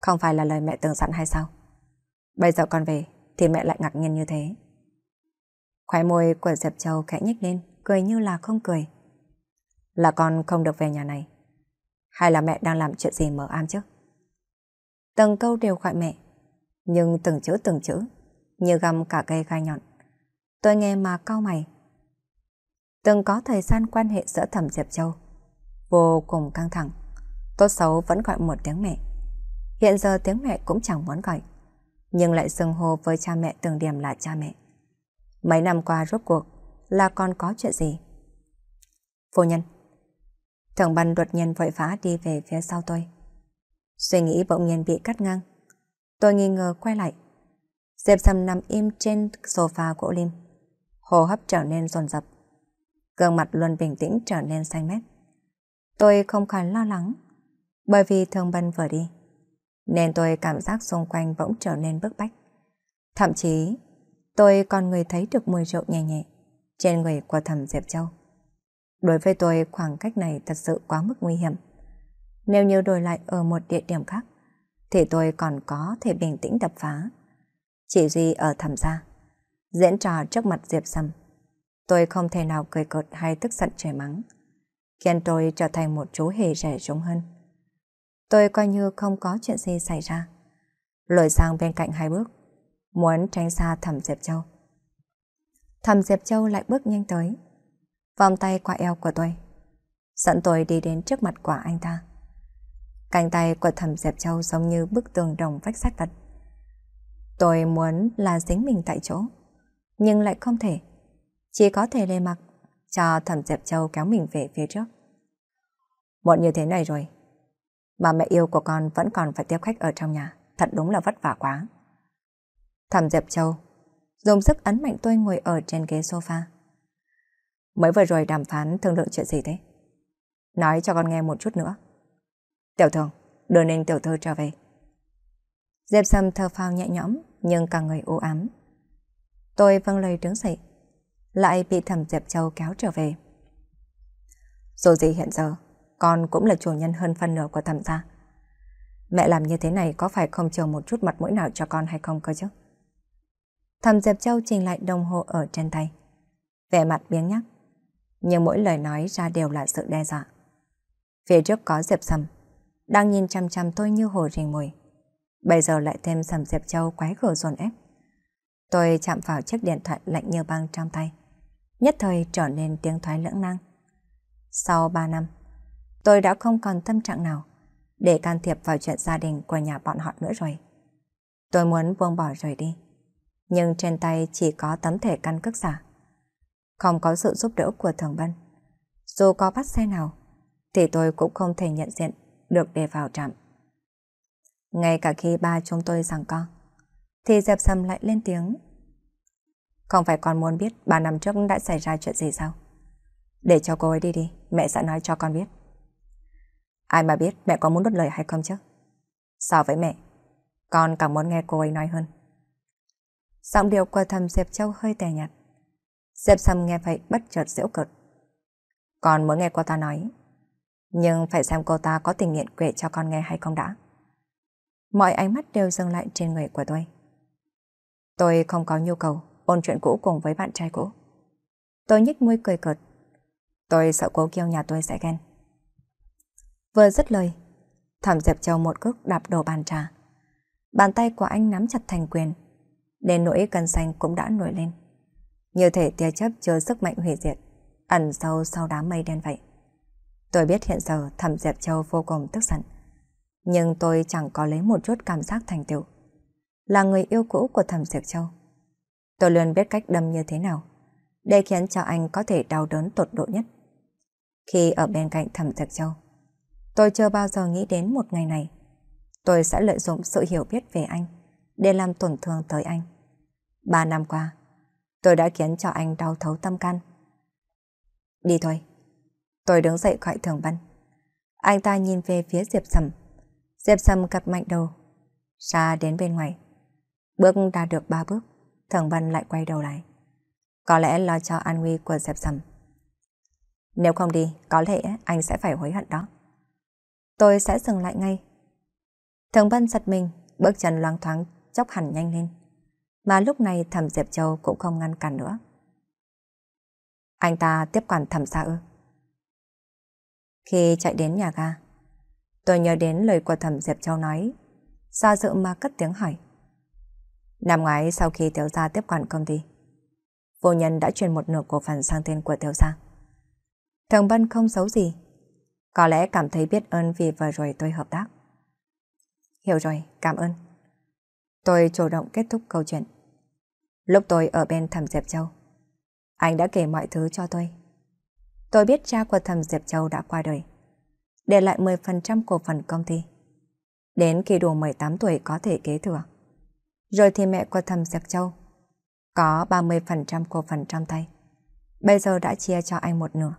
Không phải là lời mẹ từng sẵn hay sao? Bây giờ con về thì mẹ lại ngạc nhiên như thế. Khóe môi của Diệp Châu khẽ nhếch lên, cười như là không cười. Là con không được về nhà này. Hay là mẹ đang làm chuyện gì mở am chứ? Từng câu đều gọi mẹ, nhưng từng chữ từng chữ, như găm cả cây gai nhọn. Tôi nghe mà cau mày, từng có thời gian quan hệ giữa thẩm Diệp Châu. Vô cùng căng thẳng, tốt xấu vẫn gọi một tiếng mẹ. Hiện giờ tiếng mẹ cũng chẳng muốn gọi, nhưng lại xưng hô với cha mẹ từng điểm là cha mẹ. Mấy năm qua rốt cuộc là còn có chuyện gì? Phu nhân, thượng băn đột nhiên vội vã đi về phía sau tôi. Suy nghĩ bỗng nhiên bị cắt ngang. Tôi nghi ngờ quay lại. Diệp Sầm nằm im trên sofa gỗ lim. Hồ hấp trở nên dồn dập gương mặt luôn bình tĩnh trở nên xanh mét. Tôi không khỏi lo lắng, bởi vì thương bân vừa đi, nên tôi cảm giác xung quanh bỗng trở nên bức bách. Thậm chí, tôi còn người thấy được mùi rượu nhẹ nhẹ trên người của thẩm Diệp Châu. Đối với tôi, khoảng cách này thật sự quá mức nguy hiểm. Nếu như đổi lại ở một địa điểm khác, thì tôi còn có thể bình tĩnh đập phá. Chỉ duy ở thẩm gia, diễn trò trước mặt Diệp sâm Tôi không thể nào cười cợt hay tức giận trời mắng. Khiến tôi trở thành một chú hề rẻ trống hơn. Tôi coi như không có chuyện gì xảy ra. Lội sang bên cạnh hai bước, muốn tránh xa thầm Diệp Châu. thầm Diệp Châu lại bước nhanh tới, vòng tay qua eo của tôi. Dẫn tôi đi đến trước mặt của anh ta. Cánh tay của thầm Diệp Châu giống như bức tường đồng vách sát vật. Tôi muốn là dính mình tại chỗ, nhưng lại không thể chỉ có thể lê mặt cho thẩm dẹp Châu kéo mình về phía trước. Muộn như thế này rồi, mà mẹ yêu của con vẫn còn phải tiếp khách ở trong nhà, thật đúng là vất vả quá. Thẩm dẹp Châu dùng sức ấn mạnh tôi ngồi ở trên ghế sofa. Mới vừa rồi đàm phán thương lượng chuyện gì thế? Nói cho con nghe một chút nữa. Tiểu thường, đưa nên tiểu thư trở về. dẹp Sâm thờ phao nhẹ nhõm nhưng cả người u ám. Tôi vâng lời đứng dậy, lại bị thẩm Diệp Châu kéo trở về. Dù gì hiện giờ, con cũng là chủ nhân hơn phân nửa của thẩm gia. Mẹ làm như thế này có phải không chờ một chút mặt mũi nào cho con hay không cơ chứ? thầm Diệp Châu trình lại đồng hồ ở trên tay. Vẻ mặt biếng nhắc, nhưng mỗi lời nói ra đều là sự đe dọa. Phía trước có Diệp Sầm, đang nhìn chăm chăm tôi như hồ rình mồi. Bây giờ lại thêm Sầm Diệp Châu quái gở dồn ép. Tôi chạm vào chiếc điện thoại lạnh như băng trong tay nhất thời trở nên tiếng thoái lưỡng năng. Sau 3 năm, tôi đã không còn tâm trạng nào để can thiệp vào chuyện gia đình của nhà bọn họ nữa rồi. Tôi muốn buông bỏ rời đi, nhưng trên tay chỉ có tấm thẻ căn cước giả. Không có sự giúp đỡ của thường bân. Dù có bắt xe nào, thì tôi cũng không thể nhận diện được để vào trạm. Ngay cả khi ba chúng tôi rằng con, thì dẹp Sầm lại lên tiếng không phải con muốn biết 3 năm trước đã xảy ra chuyện gì sao? Để cho cô ấy đi đi, mẹ sẽ nói cho con biết. Ai mà biết mẹ có muốn đốt lời hay không chứ? So với mẹ, con càng muốn nghe cô ấy nói hơn. Giọng điệu của thầm Diệp Châu hơi tè nhạt. Diệp Sâm nghe vậy bất chợt giễu cợt. Con muốn nghe cô ta nói, nhưng phải xem cô ta có tình nguyện quệ cho con nghe hay không đã. Mọi ánh mắt đều dừng lại trên người của tôi. Tôi không có nhu cầu ôn chuyện cũ cùng với bạn trai cũ. Tôi nhích môi cười cợt. Tôi sợ cô kêu nhà tôi sẽ ghen. Vừa dứt lời, Thẩm dẹp Châu một cước đạp đổ bàn trà. Bàn tay của anh nắm chặt thành quyền, đến nỗi cân xanh cũng đã nổi lên. Như thể tia chấp chứa sức mạnh hủy diệt, ẩn sâu sau đám mây đen vậy. Tôi biết hiện giờ Thẩm dẹp Châu vô cùng tức giận, nhưng tôi chẳng có lấy một chút cảm giác thành tựu. Là người yêu cũ của Thẩm dẹp Châu, Tôi luôn biết cách đâm như thế nào để khiến cho anh có thể đau đớn tột độ nhất. Khi ở bên cạnh Thẩm Thực Châu, tôi chưa bao giờ nghĩ đến một ngày này. Tôi sẽ lợi dụng sự hiểu biết về anh để làm tổn thương tới anh. Ba năm qua, tôi đã khiến cho anh đau thấu tâm can. Đi thôi. Tôi đứng dậy khỏi thường văn. Anh ta nhìn về phía Diệp Sầm. Diệp Sầm cặp mạnh đầu, xa đến bên ngoài. Bước đã được ba bước Thường Văn lại quay đầu lại. Có lẽ lo cho an nguy của Diệp Sầm. Nếu không đi, có lẽ anh sẽ phải hối hận đó. Tôi sẽ dừng lại ngay. Thường Văn giật mình, bước chân loáng thoáng, chốc hẳn nhanh lên. Mà lúc này thẩm Diệp Châu cũng không ngăn cản nữa. Anh ta tiếp quản thẩm xa ư. Khi chạy đến nhà ga, tôi nhớ đến lời của thẩm Diệp Châu nói, do dự mà cất tiếng hỏi. Năm ngoái sau khi Tiểu Gia tiếp quản công ty, vô nhân đã chuyển một nửa cổ phần sang tên của Tiểu Gia. Thằng Bân không xấu gì, có lẽ cảm thấy biết ơn vì vừa rồi tôi hợp tác. Hiểu rồi, cảm ơn. Tôi chủ động kết thúc câu chuyện. Lúc tôi ở bên thẩm Diệp Châu, anh đã kể mọi thứ cho tôi. Tôi biết cha của thẩm Diệp Châu đã qua đời, để lại 10% cổ phần công ty. Đến khi đủ 18 tuổi có thể kế thừa rồi thì mẹ của thầm Giặc Châu. Có 30% cổ phần trong tay. Bây giờ đã chia cho anh một nửa.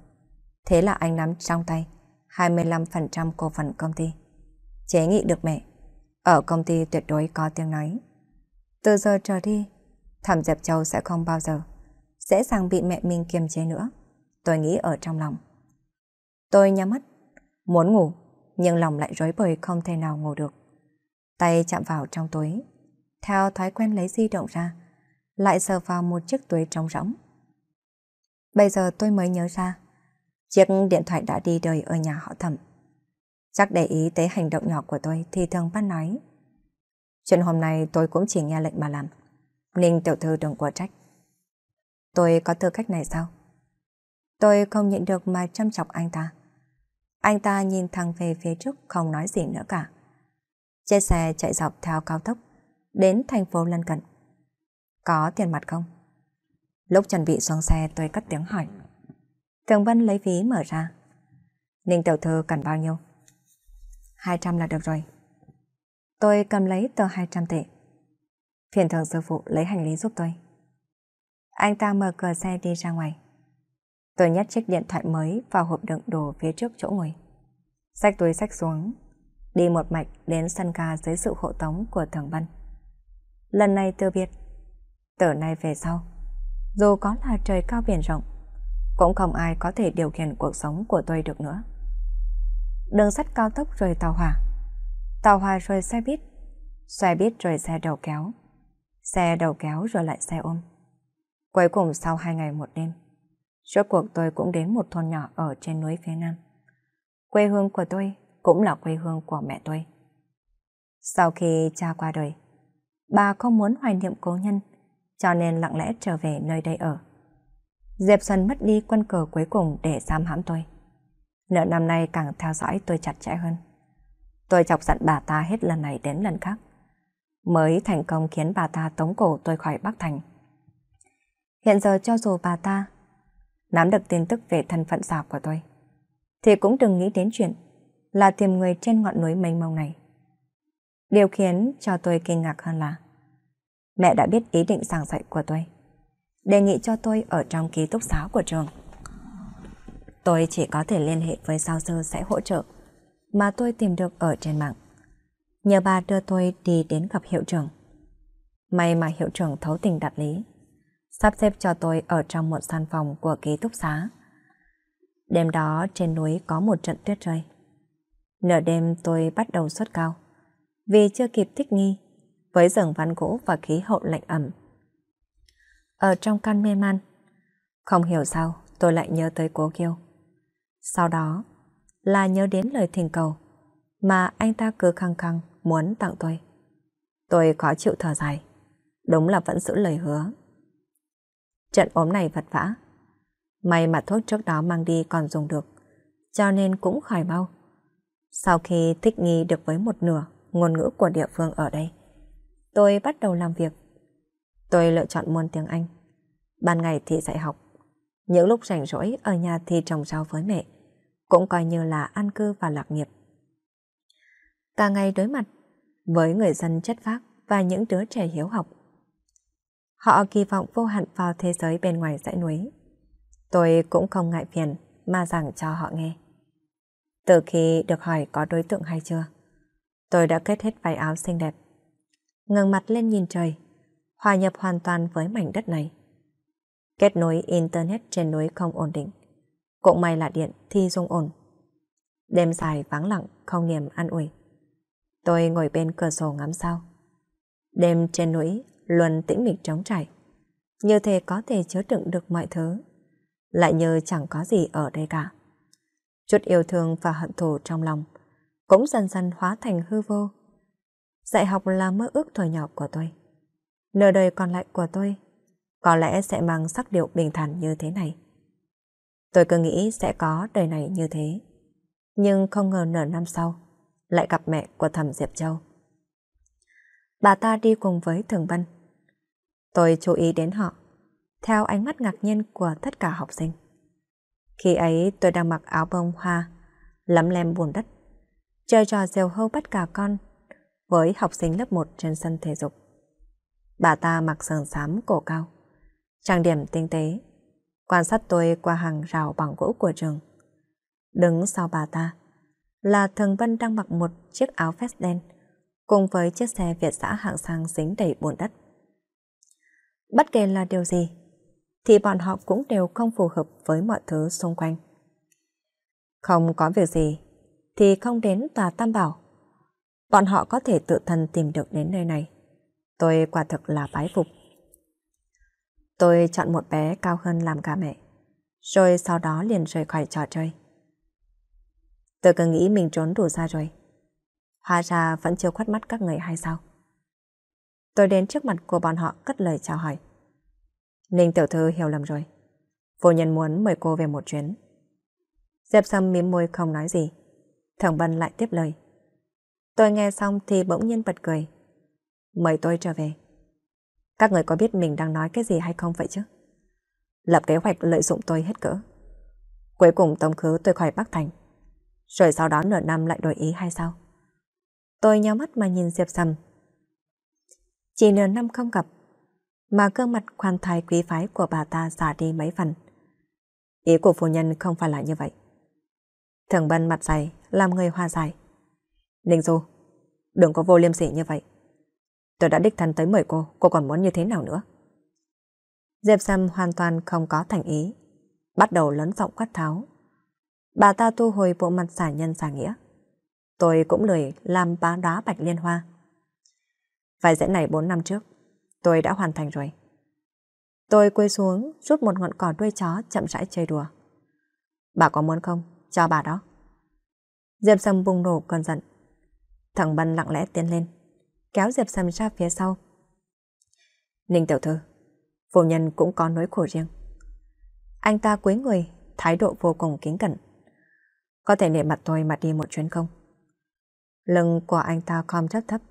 Thế là anh nắm trong tay 25% cổ phần công ty. Chế nghị được mẹ. Ở công ty tuyệt đối có tiếng nói. Từ giờ trở đi, thầm Diệp Châu sẽ không bao giờ dễ dàng bị mẹ mình kiềm chế nữa. Tôi nghĩ ở trong lòng. Tôi nhắm mắt, muốn ngủ, nhưng lòng lại rối bời không thể nào ngủ được. Tay chạm vào trong túi, theo thói quen lấy di động ra, lại sờ vào một chiếc túi trống rỗng. Bây giờ tôi mới nhớ ra, chiếc điện thoại đã đi đời ở nhà họ thẩm. Chắc để ý tới hành động nhỏ của tôi thì thường bắt nói. Chuyện hôm nay tôi cũng chỉ nghe lệnh mà làm. Ninh tiểu thư đừng quá trách. Tôi có tư cách này sao? Tôi không nhận được mà chăm chọc anh ta. Anh ta nhìn thẳng về phía trước không nói gì nữa cả. Chiếc xe chạy dọc theo cao tốc đến thành phố lân cận. Có tiền mặt không? Lúc chuẩn bị xuống xe tôi cất tiếng hỏi. Thường Vân lấy ví mở ra. Ninh tiểu thư cần bao nhiêu? 200 là được rồi. Tôi cầm lấy tờ 200 tệ. Phiền thường sư phụ lấy hành lý giúp tôi. Anh ta mở cửa xe đi ra ngoài. Tôi nhét chiếc điện thoại mới vào hộp đựng đồ phía trước chỗ ngồi. Xách túi xách xuống, đi một mạch đến sân ca dưới sự hộ tống của Thường Vân lần này từ biệt. Từ nay về sau, dù có là trời cao biển rộng, cũng không ai có thể điều khiển cuộc sống của tôi được nữa. Đường sắt cao tốc rồi tàu hỏa, tàu hỏa rồi xe buýt, xe buýt rồi xe đầu kéo, xe đầu kéo rồi lại xe ôm. Cuối cùng sau hai ngày một đêm, rốt cuộc tôi cũng đến một thôn nhỏ ở trên núi phía nam. Quê hương của tôi cũng là quê hương của mẹ tôi. Sau khi cha qua đời, bà không muốn hoài niệm cố nhân, cho nên lặng lẽ trở về nơi đây ở. Diệp Xuân mất đi quân cờ cuối cùng để giam hãm tôi. Nợ năm nay càng theo dõi tôi chặt chẽ hơn. Tôi chọc giận bà ta hết lần này đến lần khác. Mới thành công khiến bà ta tống cổ tôi khỏi Bắc Thành. Hiện giờ cho dù bà ta nắm được tin tức về thân phận giả của tôi, thì cũng đừng nghĩ đến chuyện là tìm người trên ngọn núi mênh mông này. Điều khiến cho tôi kinh ngạc hơn là Mẹ đã biết ý định giảng dạy của tôi Đề nghị cho tôi ở trong ký túc xá của trường Tôi chỉ có thể liên hệ với giáo sư sẽ hỗ trợ Mà tôi tìm được ở trên mạng Nhờ bà đưa tôi đi đến gặp hiệu trưởng May mà hiệu trưởng thấu tình đạt lý Sắp xếp cho tôi ở trong một sàn phòng của ký túc xá Đêm đó trên núi có một trận tuyết rơi Nửa đêm tôi bắt đầu xuất cao vì chưa kịp thích nghi với rừng ván gỗ và khí hậu lạnh ẩm. Ở trong căn mê man, không hiểu sao tôi lại nhớ tới cố kiêu. Sau đó là nhớ đến lời thỉnh cầu mà anh ta cứ khăng khăng muốn tặng tôi. Tôi khó chịu thở dài, đúng là vẫn giữ lời hứa. Trận ốm này vật vã, may mà thuốc trước đó mang đi còn dùng được, cho nên cũng khỏi mau. Sau khi thích nghi được với một nửa, ngôn ngữ của địa phương ở đây. Tôi bắt đầu làm việc. Tôi lựa chọn môn tiếng Anh. Ban ngày thì dạy học. Những lúc rảnh rỗi ở nhà thì trồng rau với mẹ. Cũng coi như là an cư và lạc nghiệp. Cả ngày đối mặt với người dân chất phác và những đứa trẻ hiếu học. Họ kỳ vọng vô hạn vào thế giới bên ngoài dãy núi. Tôi cũng không ngại phiền mà giảng cho họ nghe. Từ khi được hỏi có đối tượng hay chưa, Tôi đã kết hết váy áo xinh đẹp. ngẩng mặt lên nhìn trời, hòa nhập hoàn toàn với mảnh đất này. Kết nối Internet trên núi không ổn định. Cũng may là điện thi dùng ổn. Đêm dài vắng lặng, không niềm an ủi. Tôi ngồi bên cửa sổ ngắm sao. Đêm trên núi luôn tĩnh mịch trống trải. Như thế có thể chứa đựng được mọi thứ. Lại như chẳng có gì ở đây cả. Chút yêu thương và hận thù trong lòng cũng dần dần hóa thành hư vô. Dạy học là mơ ước thời nhỏ của tôi. Nửa đời còn lại của tôi có lẽ sẽ mang sắc điệu bình thản như thế này. Tôi cứ nghĩ sẽ có đời này như thế. Nhưng không ngờ nửa năm sau, lại gặp mẹ của thầm Diệp Châu. Bà ta đi cùng với Thường Vân. Tôi chú ý đến họ, theo ánh mắt ngạc nhiên của tất cả học sinh. Khi ấy tôi đang mặc áo bông hoa, lấm lem buồn đất chơi trò diều hâu bắt cả con với học sinh lớp 1 trên sân thể dục. Bà ta mặc sườn xám cổ cao, trang điểm tinh tế, quan sát tôi qua hàng rào bằng gỗ của trường. Đứng sau bà ta là Thường Vân đang mặc một chiếc áo vest đen cùng với chiếc xe Việt xã hạng sang dính đầy bùn đất. Bất kể là điều gì, thì bọn họ cũng đều không phù hợp với mọi thứ xung quanh. Không có việc gì thì không đến tòa Tam Bảo. Bọn họ có thể tự thân tìm được đến nơi này. Tôi quả thực là bái phục. Tôi chọn một bé cao hơn làm ca mẹ, rồi sau đó liền rời khỏi trò chơi. Tôi cứ nghĩ mình trốn đủ xa rồi. Hóa ra vẫn chưa khuất mắt các người hay sao? Tôi đến trước mặt của bọn họ cất lời chào hỏi. Ninh tiểu thư hiểu lầm rồi. Vô nhân muốn mời cô về một chuyến. dẹp Sâm mím môi không nói gì. Thẩm Vân lại tiếp lời. Tôi nghe xong thì bỗng nhiên bật cười. Mời tôi trở về. Các người có biết mình đang nói cái gì hay không vậy chứ? Lập kế hoạch lợi dụng tôi hết cỡ. Cuối cùng tống khứ tôi khỏi Bắc Thành. Rồi sau đó nửa năm lại đổi ý hay sao? Tôi nhắm mắt mà nhìn Diệp Sầm. Chỉ nửa năm không gặp, mà gương mặt khoan thai quý phái của bà ta già đi mấy phần. Ý của phu nhân không phải là như vậy. Thường Bân mặt dày, làm người hòa giải. Ninh Du, đừng có vô liêm sỉ như vậy. Tôi đã đích thân tới mời cô, cô còn muốn như thế nào nữa? Diệp Sam hoàn toàn không có thành ý, bắt đầu lớn giọng quát tháo. Bà ta thu hồi bộ mặt xả nhân xả nghĩa. Tôi cũng lười làm bá đá bạch liên hoa. Vài dãy này bốn năm trước, tôi đã hoàn thành rồi. Tôi quay xuống, rút một ngọn cỏ đuôi chó chậm rãi chơi đùa. Bà có muốn không? Cho bà đó. Diệp Sâm bùng nổ còn giận. Thằng Bân lặng lẽ tiến lên, kéo Diệp Sâm ra phía sau. Ninh tiểu thư, phụ nhân cũng có nỗi khổ riêng. Anh ta cúi người, thái độ vô cùng kính cẩn. Có thể để mặt tôi mà đi một chuyến không? Lưng của anh ta khom rất thấp.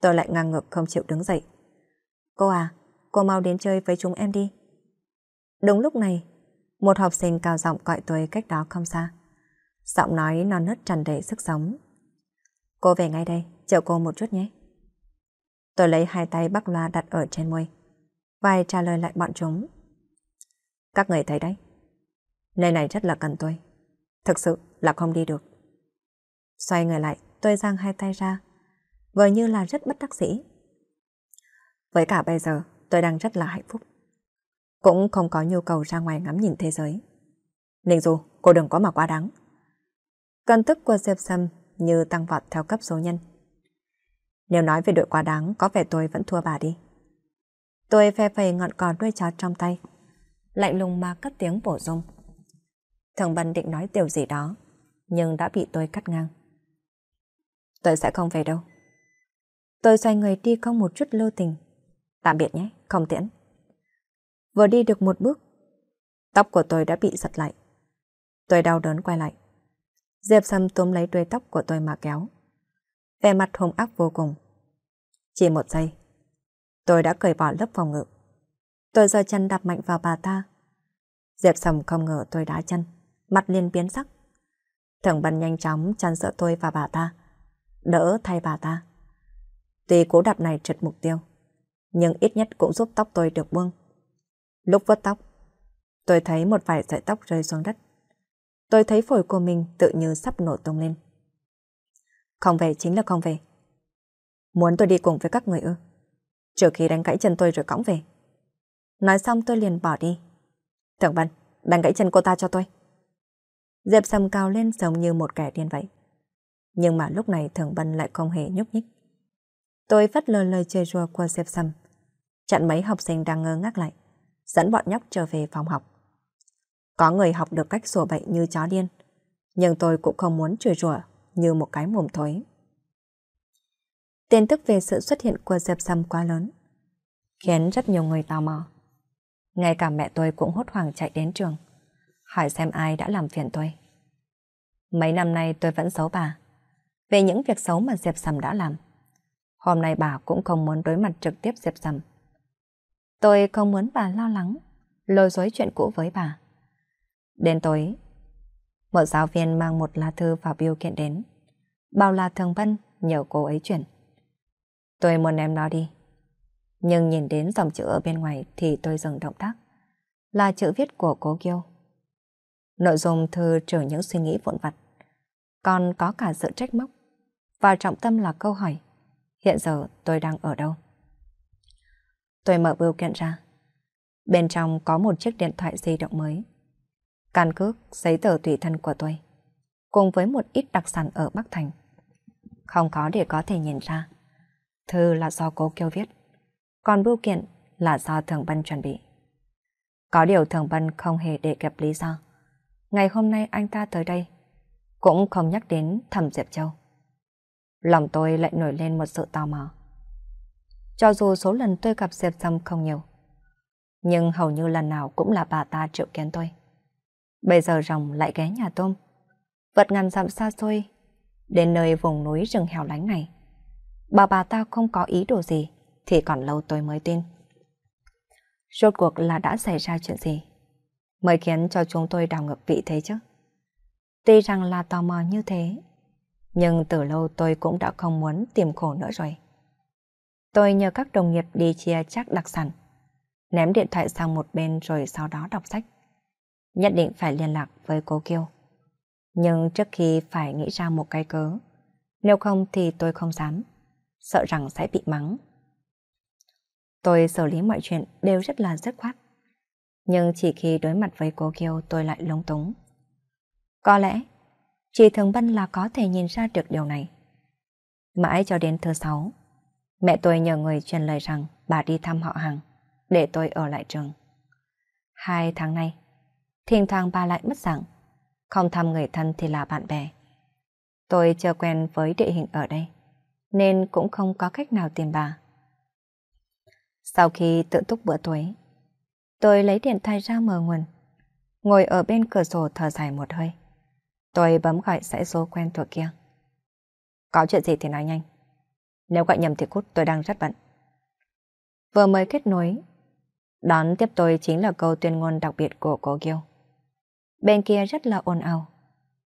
Tôi lại ngang ngược không chịu đứng dậy. Cô à, cô mau đến chơi với chúng em đi. Đúng lúc này, một học sinh cao giọng gọi tôi cách đó không xa giọng nói non nớt tràn đầy sức sống. Cô về ngay đây, chờ cô một chút nhé. Tôi lấy hai tay bác loa đặt ở trên môi. Vai trả lời lại bọn chúng. Các người thấy đấy. Nơi này rất là cần tôi. Thực sự là không đi được. Xoay người lại, tôi giang hai tay ra. Vừa như là rất bất đắc dĩ. Với cả bây giờ, tôi đang rất là hạnh phúc. Cũng không có nhu cầu ra ngoài ngắm nhìn thế giới. Ninh Du, cô đừng có mà quá đáng cơn tức của Diệp Sâm như tăng vọt theo cấp số nhân. Nếu nói về đội quá đáng, có vẻ tôi vẫn thua bà đi. Tôi phe phẩy ngọn cỏ đuôi chó trong tay, lạnh lùng mà cất tiếng bổ sung. Thường Bân định nói điều gì đó, nhưng đã bị tôi cắt ngang. Tôi sẽ không về đâu. Tôi xoay người đi không một chút lưu tình. Tạm biệt nhé, không tiễn. Vừa đi được một bước, tóc của tôi đã bị giật lại. Tôi đau đớn quay lại. Diệp Sâm túm lấy đuôi tóc của tôi mà kéo. Vẻ mặt hung ác vô cùng. Chỉ một giây, tôi đã cởi bỏ lớp phòng ngự. Tôi giơ chân đạp mạnh vào bà ta. Diệp Sâm không ngờ tôi đá chân, mặt liền biến sắc. Thằng bần nhanh chóng chăn sợ tôi và bà ta, đỡ thay bà ta. Tuy cú đạp này trượt mục tiêu, nhưng ít nhất cũng giúp tóc tôi được buông. Lúc vớt tóc, tôi thấy một vài sợi tóc rơi xuống đất. Tôi thấy phổi của mình tự như sắp nổ tung lên. Không về chính là không về. Muốn tôi đi cùng với các người ư? Trừ khi đánh gãy chân tôi rồi cõng về. Nói xong tôi liền bỏ đi. Thượng Văn, đánh gãy chân cô ta cho tôi. Dẹp sầm cao lên giống như một kẻ điên vậy. Nhưng mà lúc này Thượng Văn lại không hề nhúc nhích. Tôi phất lờ lời chơi rùa qua Dẹp sầm. Chặn mấy học sinh đang ngơ ngác lại. Dẫn bọn nhóc trở về phòng học. Có người học được cách sủa bệnh như chó điên, nhưng tôi cũng không muốn chửi rủa như một cái mồm thối. Tin tức về sự xuất hiện của Diệp Sâm quá lớn, khiến rất nhiều người tò mò. Ngay cả mẹ tôi cũng hốt hoảng chạy đến trường, hỏi xem ai đã làm phiền tôi. Mấy năm nay tôi vẫn xấu bà, về những việc xấu mà Diệp Sầm đã làm. Hôm nay bà cũng không muốn đối mặt trực tiếp Diệp Sầm. Tôi không muốn bà lo lắng, lôi dối chuyện cũ với bà. Đến tối, một giáo viên mang một lá thư và biểu kiện đến. Bao là thường vân nhờ cô ấy chuyển. Tôi muốn em nó đi. Nhưng nhìn đến dòng chữ ở bên ngoài thì tôi dừng động tác. Là chữ viết của cô Kiêu. Nội dung thư trừ những suy nghĩ vụn vặt. Còn có cả sự trách móc. Và trọng tâm là câu hỏi. Hiện giờ tôi đang ở đâu? Tôi mở bưu kiện ra. Bên trong có một chiếc điện thoại di động mới căn cước, giấy tờ tùy thân của tôi, cùng với một ít đặc sản ở Bắc Thành. Không có để có thể nhìn ra. Thư là do cô kêu viết, còn bưu kiện là do Thường Bân chuẩn bị. Có điều Thường Bân không hề đề cập lý do. Ngày hôm nay anh ta tới đây, cũng không nhắc đến thẩm Diệp Châu. Lòng tôi lại nổi lên một sự tò mò. Cho dù số lần tôi gặp Diệp Dâm không nhiều, nhưng hầu như lần nào cũng là bà ta triệu kiến tôi. Bây giờ rồng lại ghé nhà tôm. Vật ngàn dặm xa xôi, đến nơi vùng núi rừng hẻo lánh này. Bà bà ta không có ý đồ gì, thì còn lâu tôi mới tin. Rốt cuộc là đã xảy ra chuyện gì? Mới khiến cho chúng tôi đào ngược vị thế chứ. Tuy rằng là tò mò như thế, nhưng từ lâu tôi cũng đã không muốn tìm khổ nữa rồi. Tôi nhờ các đồng nghiệp đi chia chắc đặc sản, ném điện thoại sang một bên rồi sau đó đọc sách nhất định phải liên lạc với cô Kiều. Nhưng trước khi phải nghĩ ra một cái cớ, nếu không thì tôi không dám, sợ rằng sẽ bị mắng. Tôi xử lý mọi chuyện đều rất là dứt khoát. Nhưng chỉ khi đối mặt với cô Kiều tôi lại lúng túng. Có lẽ, chị thường bân là có thể nhìn ra được điều này. Mãi cho đến thứ sáu, mẹ tôi nhờ người truyền lời rằng bà đi thăm họ hàng, để tôi ở lại trường. Hai tháng nay, thỉnh thoảng bà lại mất dạng. Không thăm người thân thì là bạn bè. Tôi chưa quen với địa hình ở đây, nên cũng không có cách nào tìm bà. Sau khi tự túc bữa tối, tôi lấy điện thoại ra mở nguồn, ngồi ở bên cửa sổ thở dài một hơi. Tôi bấm gọi dãy số quen thuộc kia. Có chuyện gì thì nói nhanh. Nếu gọi nhầm thì cút tôi đang rất bận. Vừa mới kết nối, đón tiếp tôi chính là câu tuyên ngôn đặc biệt của cô Gil bên kia rất là ồn ào.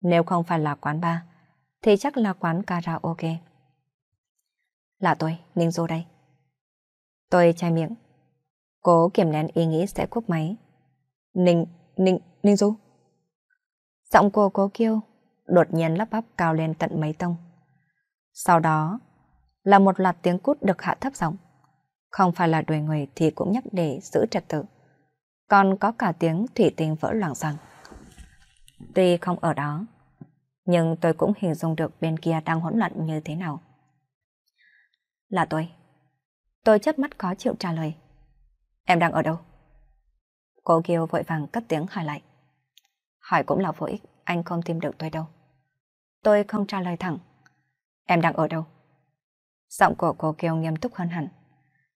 Nếu không phải là quán bar, thì chắc là quán karaoke. Là tôi, Ninh Du đây. Tôi chai miệng. Cố kiểm nén ý nghĩ sẽ cúp máy. Ninh, Ninh, Ninh Du. Giọng cô cố kêu, đột nhiên lắp bắp cao lên tận mấy tông. Sau đó là một loạt tiếng cút được hạ thấp giọng. Không phải là đuổi người thì cũng nhắc để giữ trật tự. Còn có cả tiếng thủy tinh vỡ loạn rằng. Tuy không ở đó, nhưng tôi cũng hình dung được bên kia đang hỗn loạn như thế nào. Là tôi. Tôi chớp mắt khó chịu trả lời. Em đang ở đâu? Cô Kiều vội vàng cất tiếng hỏi lại. Hỏi cũng là vô ích, anh không tìm được tôi đâu. Tôi không trả lời thẳng. Em đang ở đâu? Giọng của cô Kiều nghiêm túc hơn hẳn.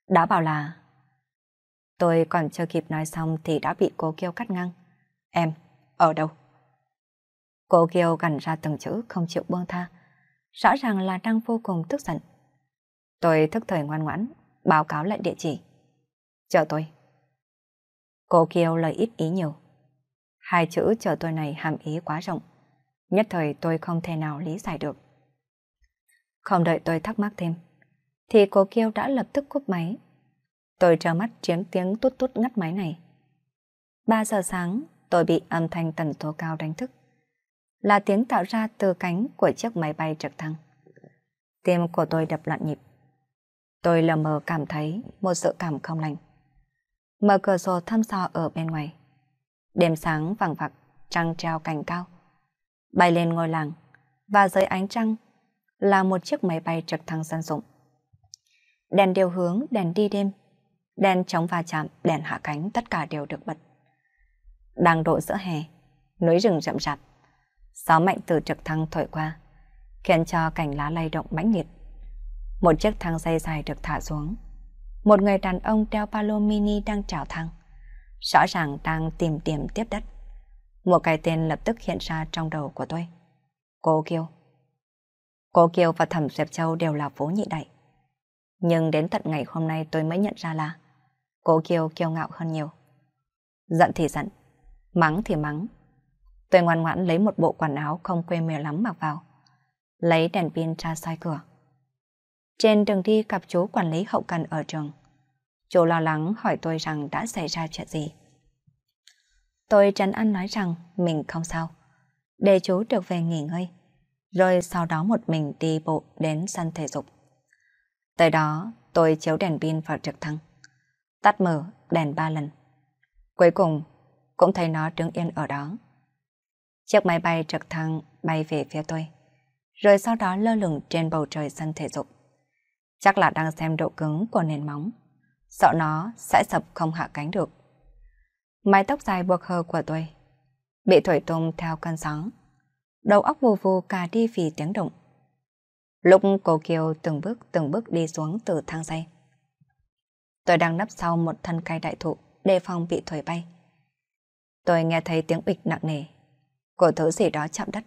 Đã bảo là... Tôi còn chưa kịp nói xong thì đã bị cô Kiều cắt ngang. Em, ở đâu? Cô Kiều gằn ra từng chữ không chịu buông tha. Rõ ràng là đang vô cùng tức giận. Tôi thức thời ngoan ngoãn, báo cáo lại địa chỉ. Chờ tôi. Cô Kiều lời ít ý nhiều. Hai chữ chờ tôi này hàm ý quá rộng. Nhất thời tôi không thể nào lý giải được. Không đợi tôi thắc mắc thêm, thì cô Kiều đã lập tức cúp máy. Tôi trơ mắt chiếm tiếng tút tút ngắt máy này. 3 giờ sáng, tôi bị âm thanh tần tố cao đánh thức là tiếng tạo ra từ cánh của chiếc máy bay trực thăng. Tim của tôi đập loạn nhịp. Tôi lờ mờ cảm thấy một sự cảm không lành. Mở cửa sổ thăm dò ở bên ngoài. Đêm sáng vàng vặc, trăng treo cành cao. Bay lên ngôi làng, và dưới ánh trăng là một chiếc máy bay trực thăng dân dụng. Đèn điều hướng, đèn đi đêm, đèn chống va chạm, đèn hạ cánh tất cả đều được bật. Đang độ giữa hè, núi rừng rậm rạp gió mạnh từ trực thăng thổi qua, khiến cho cành lá lay động mãnh liệt. Một chiếc thang dây dài được thả xuống. Một người đàn ông đeo palomini đang trào thăng. rõ ràng đang tìm tiềm tiếp đất. Một cái tên lập tức hiện ra trong đầu của tôi. Cô Kiều. Cô Kiều và Thẩm Diệp Châu đều là phố nhị đại. Nhưng đến tận ngày hôm nay tôi mới nhận ra là cô Kiều kiêu ngạo hơn nhiều. Giận thì giận, mắng thì mắng, Tôi ngoan ngoãn lấy một bộ quần áo không quê mùa lắm mặc vào. Lấy đèn pin ra soi cửa. Trên đường đi gặp chú quản lý hậu cần ở trường. Chú lo lắng hỏi tôi rằng đã xảy ra chuyện gì. Tôi trấn an nói rằng mình không sao. Để chú được về nghỉ ngơi. Rồi sau đó một mình đi bộ đến sân thể dục. Tới đó tôi chiếu đèn pin vào trực thăng. Tắt mở đèn ba lần. Cuối cùng cũng thấy nó đứng yên ở đó. Chiếc máy bay trực thăng bay về phía tôi, rồi sau đó lơ lửng trên bầu trời sân thể dục. Chắc là đang xem độ cứng của nền móng, sợ nó sẽ sập không hạ cánh được. Mái tóc dài buộc hơ của tôi bị thổi tung theo cơn sóng, đầu óc vù vù cà đi vì tiếng động. Lúc cô Kiều từng bước từng bước đi xuống từ thang dây. Tôi đang nấp sau một thân cây đại thụ đề phòng bị thổi bay. Tôi nghe thấy tiếng ịch nặng nề của thứ gì đó chạm đất.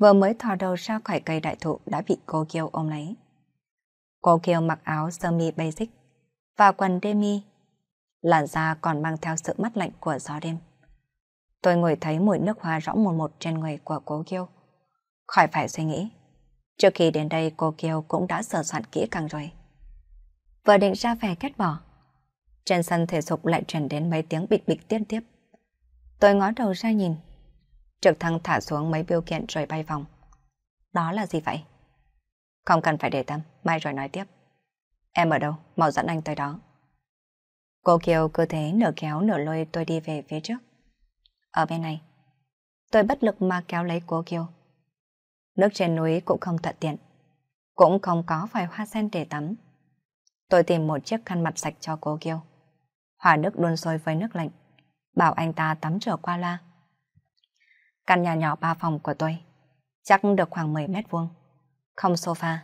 Vừa mới thò đầu ra khỏi cây đại thụ đã bị cô Kiều ôm lấy. Cô Kiều mặc áo sơ mi basic và quần demi, làn da còn mang theo sự mắt lạnh của gió đêm. Tôi ngồi thấy mùi nước hoa rõ một một trên người của cô Kiều. Khỏi phải suy nghĩ, trước khi đến đây cô Kiều cũng đã sửa soạn kỹ càng rồi. Vừa định ra về kết bỏ, trên sân thể dục lại truyền đến mấy tiếng bịch bịch tiếp tiếp. Tôi ngó đầu ra nhìn, trực thăng thả xuống mấy biêu kiện rồi bay vòng. Đó là gì vậy? Không cần phải để tâm, mai rồi nói tiếp. Em ở đâu, mau dẫn anh tới đó. Cô Kiều cứ thế nửa kéo nửa lôi tôi đi về phía trước. Ở bên này, tôi bất lực mà kéo lấy cô Kiều. Nước trên núi cũng không thuận tiện, cũng không có vài hoa sen để tắm. Tôi tìm một chiếc khăn mặt sạch cho cô Kiều. Hòa nước đun sôi với nước lạnh, bảo anh ta tắm trở qua la Căn nhà nhỏ ba phòng của tôi chắc được khoảng 10 mét vuông. Không sofa,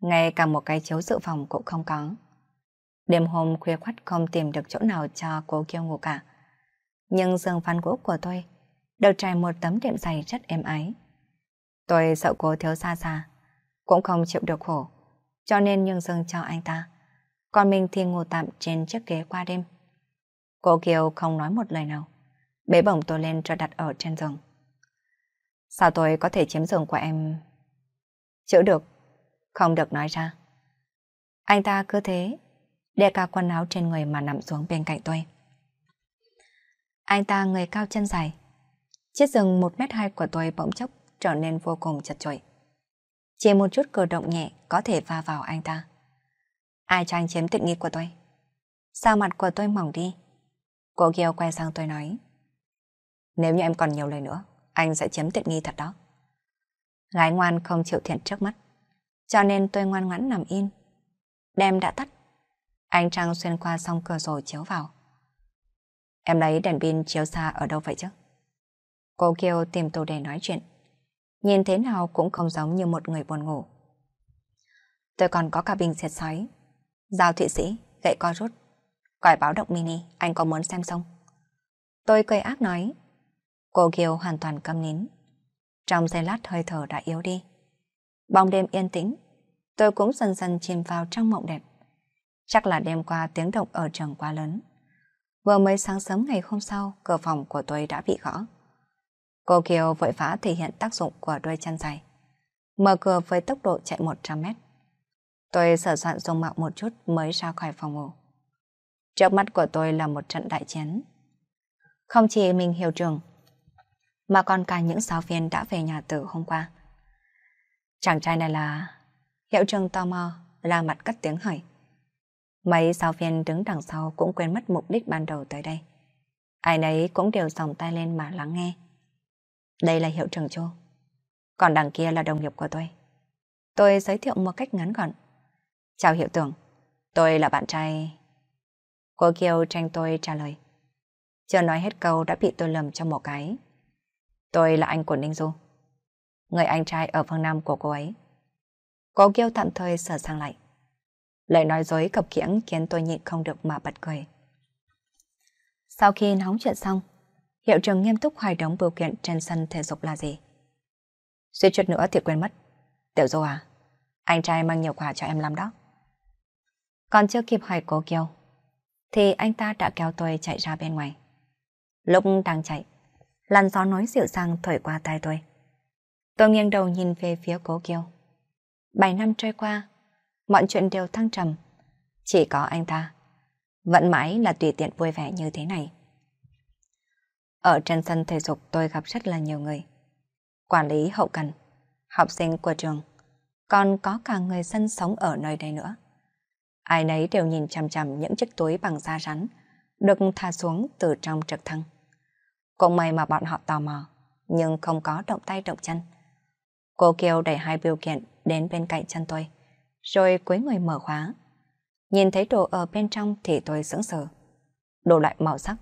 ngay cả một cái chiếu dự phòng cũng không có. Đêm hôm khuya khoắt không tìm được chỗ nào cho cô kêu ngủ cả. Nhưng giường phán gỗ của tôi được trải một tấm đệm dày rất êm ái. Tôi sợ cô thiếu xa xa, cũng không chịu được khổ, cho nên nhường giường cho anh ta. Còn mình thì ngủ tạm trên chiếc ghế qua đêm. Cô Kiều không nói một lời nào, bế bổng tôi lên cho đặt ở trên giường. Sao tôi có thể chiếm giường của em? Chữ được, không được nói ra. Anh ta cứ thế, đeo cao quần áo trên người mà nằm xuống bên cạnh tôi. Anh ta người cao chân dài. Chiếc giường 1m2 của tôi bỗng chốc trở nên vô cùng chật chội. Chỉ một chút cử động nhẹ có thể va vào anh ta. Ai cho anh chiếm tiện nghi của tôi? Sao mặt của tôi mỏng đi? Cô kia quay sang tôi nói. Nếu như em còn nhiều lời nữa, anh sẽ chiếm tiện nghi thật đó. Gái ngoan không chịu thiện trước mắt, cho nên tôi ngoan ngoãn nằm in. Đêm đã tắt, anh Trăng xuyên qua song cửa rồi chiếu vào. Em lấy đèn pin chiếu xa ở đâu vậy chứ? Cô kêu tìm tù để nói chuyện. Nhìn thế nào cũng không giống như một người buồn ngủ. Tôi còn có cả bình xịt sói, dao thụy sĩ, gậy co rút, còi báo động mini, anh có muốn xem không? Tôi cười ác nói, Cô Kiều hoàn toàn câm nín. Trong giây lát hơi thở đã yếu đi. Bóng đêm yên tĩnh, tôi cũng dần dần chìm vào trong mộng đẹp. Chắc là đêm qua tiếng động ở trường quá lớn. Vừa mới sáng sớm ngày hôm sau, cửa phòng của tôi đã bị gõ. Cô Kiều vội vã thể hiện tác dụng của đôi chân dài. Mở cửa với tốc độ chạy 100 mét. Tôi sửa soạn dùng mạo một chút mới ra khỏi phòng ngủ. Trước mắt của tôi là một trận đại chiến. Không chỉ mình hiểu trường, mà còn cả những giáo viên đã về nhà từ hôm qua. Chàng trai này là... Hiệu trường tò mò, ra mặt cất tiếng hỏi. Mấy giáo viên đứng đằng sau cũng quên mất mục đích ban đầu tới đây. Ai nấy cũng đều dòng tay lên mà lắng nghe. Đây là hiệu trưởng Châu. Còn đằng kia là đồng nghiệp của tôi. Tôi giới thiệu một cách ngắn gọn. Chào hiệu tưởng, tôi là bạn trai... Cô Kiều tranh tôi trả lời. Chưa nói hết câu đã bị tôi lầm cho một cái. Tôi là anh của Ninh Du. Người anh trai ở phương Nam của cô ấy. Cô kêu tạm thời sửa sang lại. Lời nói dối cập kiễng khiến tôi nhịn không được mà bật cười. Sau khi nóng chuyện xong, hiệu trưởng nghiêm túc hoài đóng bưu kiện trên sân thể dục là gì? Suýt chút nữa thì quên mất. Tiểu Du à, anh trai mang nhiều quà cho em lắm đó. Còn chưa kịp hỏi cô Kiều, thì anh ta đã kéo tôi chạy ra bên ngoài. Lúc đang chạy, làn gió nói dịu dàng thổi qua tai tôi. Tôi nghiêng đầu nhìn về phía cố kiều. Bảy năm trôi qua, mọi chuyện đều thăng trầm. Chỉ có anh ta, vẫn mãi là tùy tiện vui vẻ như thế này. Ở trên sân thể dục tôi gặp rất là nhiều người. Quản lý hậu cần, học sinh của trường, còn có cả người dân sống ở nơi đây nữa. Ai nấy đều nhìn chằm chằm những chiếc túi bằng da rắn được thả xuống từ trong trực thăng. Cũng may mà bọn họ tò mò, nhưng không có động tay động chân. Cô Kiều đẩy hai biểu kiện đến bên cạnh chân tôi, rồi cuối người mở khóa. Nhìn thấy đồ ở bên trong thì tôi sững sờ. Đồ lại màu sắc,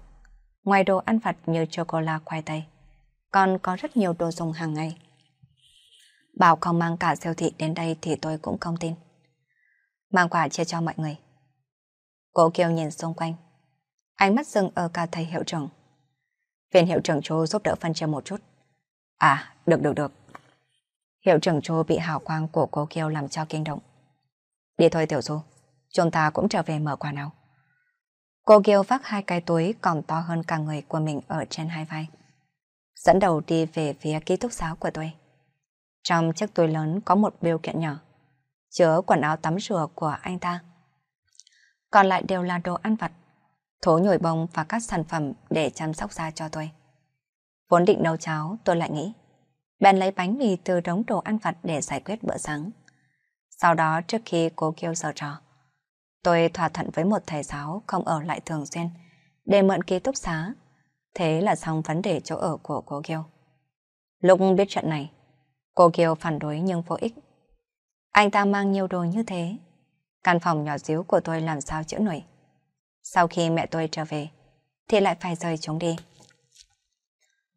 ngoài đồ ăn vặt như chocolate khoai tây, còn có rất nhiều đồ dùng hàng ngày. Bảo không mang cả siêu thị đến đây thì tôi cũng không tin. Mang quà chia cho mọi người. Cô Kiều nhìn xung quanh, ánh mắt dừng ở cả thầy hiệu trưởng. Viên hiệu trưởng Trô giúp đỡ phân chia một chút. À, được được được. Hiệu trưởng Trô bị hào quang của cô kêu làm cho kinh động. Đi thôi Tiểu Du, chúng ta cũng trở về mở quà nào. Cô kêu vác hai cái túi còn to hơn cả người của mình ở trên hai vai. Dẫn đầu đi về phía ký túc xá của tôi. Trong chiếc túi lớn có một biêu kiện nhỏ, chứa quần áo tắm rửa của anh ta. Còn lại đều là đồ ăn vặt thố nhồi bông và các sản phẩm để chăm sóc da cho tôi. Vốn định nấu cháo, tôi lại nghĩ. Bèn lấy bánh mì từ đống đồ ăn vặt để giải quyết bữa sáng. Sau đó trước khi cô kêu giờ trò, tôi thỏa thuận với một thầy giáo không ở lại thường xuyên để mượn ký túc xá. Thế là xong vấn đề chỗ ở của cô kêu. Lúc biết chuyện này, cô kêu phản đối nhưng vô ích. Anh ta mang nhiều đồ như thế. Căn phòng nhỏ xíu của tôi làm sao chữa nổi. Sau khi mẹ tôi trở về, thì lại phải rời chúng đi.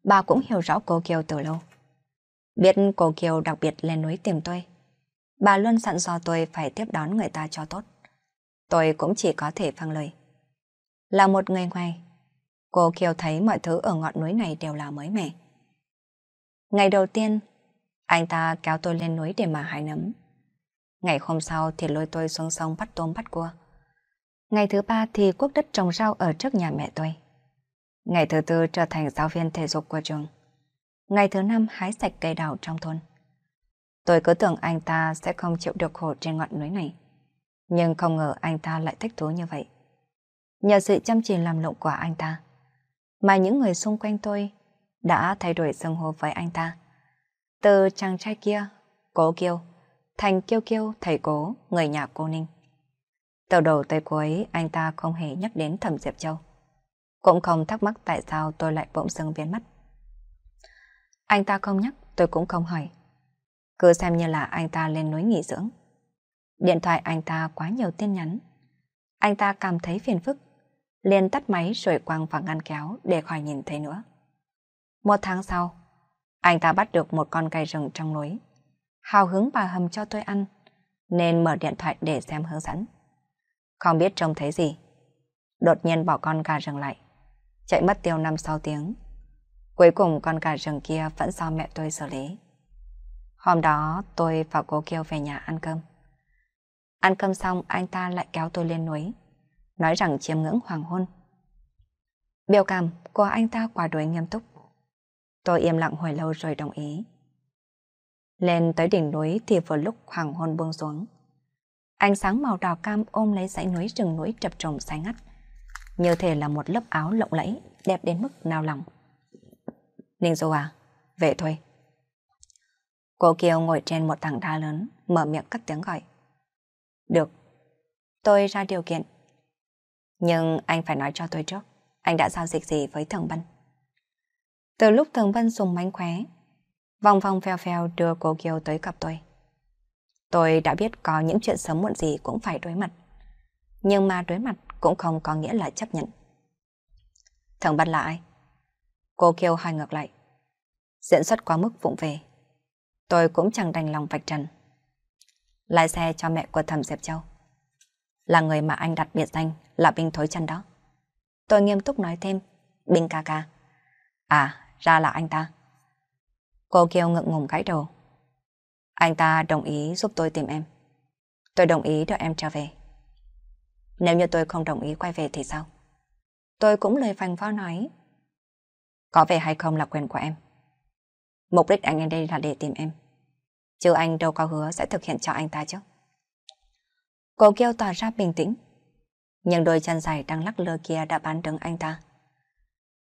Bà cũng hiểu rõ cô Kiều từ lâu. Biết cô Kiều đặc biệt lên núi tìm tôi. Bà luôn dặn dò tôi phải tiếp đón người ta cho tốt. Tôi cũng chỉ có thể phăng vâng lời. Là một người ngoài, cô Kiều thấy mọi thứ ở ngọn núi này đều là mới mẻ. Ngày đầu tiên, anh ta kéo tôi lên núi để mà hái nấm. Ngày hôm sau thì lôi tôi xuống sông bắt tôm bắt cua. Ngày thứ ba thì quốc đất trồng rau ở trước nhà mẹ tôi. Ngày thứ tư trở thành giáo viên thể dục của trường. Ngày thứ năm hái sạch cây đào trong thôn. Tôi cứ tưởng anh ta sẽ không chịu được khổ trên ngọn núi này. Nhưng không ngờ anh ta lại thích thú như vậy. Nhờ sự chăm chỉ làm lộng của anh ta, mà những người xung quanh tôi đã thay đổi xưng hô với anh ta. Từ chàng trai kia, cố kiêu, thành kiêu kiêu thầy cố, người nhà cô Ninh. Từ đầu tới cuối, anh ta không hề nhắc đến Thẩm Diệp Châu. Cũng không thắc mắc tại sao tôi lại bỗng dưng biến mất. Anh ta không nhắc, tôi cũng không hỏi. Cứ xem như là anh ta lên núi nghỉ dưỡng. Điện thoại anh ta quá nhiều tin nhắn. Anh ta cảm thấy phiền phức, liền tắt máy rồi quăng vào ngăn kéo để khỏi nhìn thấy nữa. Một tháng sau, anh ta bắt được một con cây rừng trong núi. Hào hứng bà hầm cho tôi ăn, nên mở điện thoại để xem hướng dẫn không biết trông thấy gì. Đột nhiên bỏ con gà rừng lại, chạy mất tiêu 5-6 tiếng. Cuối cùng con gà rừng kia vẫn do mẹ tôi xử lý. Hôm đó tôi và cô kêu về nhà ăn cơm. Ăn cơm xong anh ta lại kéo tôi lên núi, nói rằng chiêm ngưỡng hoàng hôn. Biểu cảm của anh ta quá đối nghiêm túc. Tôi im lặng hồi lâu rồi đồng ý. Lên tới đỉnh núi thì vừa lúc hoàng hôn buông xuống. Ánh sáng màu đỏ cam ôm lấy dãy núi rừng núi chập trồng xanh ngắt. Như thể là một lớp áo lộng lẫy, đẹp đến mức nao lòng. Ninh Du à, về thôi. Cô Kiều ngồi trên một tảng đá lớn, mở miệng cất tiếng gọi. Được, tôi ra điều kiện. Nhưng anh phải nói cho tôi trước, anh đã giao dịch gì với Thường Bân? Từ lúc Thường Bân dùng mánh khóe, vòng vòng phèo phèo đưa cô Kiều tới gặp tôi. Tôi đã biết có những chuyện sớm muộn gì cũng phải đối mặt. Nhưng mà đối mặt cũng không có nghĩa là chấp nhận. Thằng Bát là ai? Cô kêu hai ngược lại. Diễn xuất quá mức vụng về. Tôi cũng chẳng đành lòng vạch trần. lại xe cho mẹ của thầm Diệp Châu. Là người mà anh đặt biệt danh là Binh Thối Chân đó. Tôi nghiêm túc nói thêm. Binh ca ca. À, ra là anh ta. Cô kêu ngượng ngùng gãi đầu. Anh ta đồng ý giúp tôi tìm em. Tôi đồng ý đợi em trở về. Nếu như tôi không đồng ý quay về thì sao? Tôi cũng lời phanh phó nói. Có về hay không là quyền của em. Mục đích anh đến đây là để tìm em. Chứ anh đâu có hứa sẽ thực hiện cho anh ta chứ. Cô kêu tỏ ra bình tĩnh. Nhưng đôi chân dài đang lắc lơ kia đã bán đứng anh ta.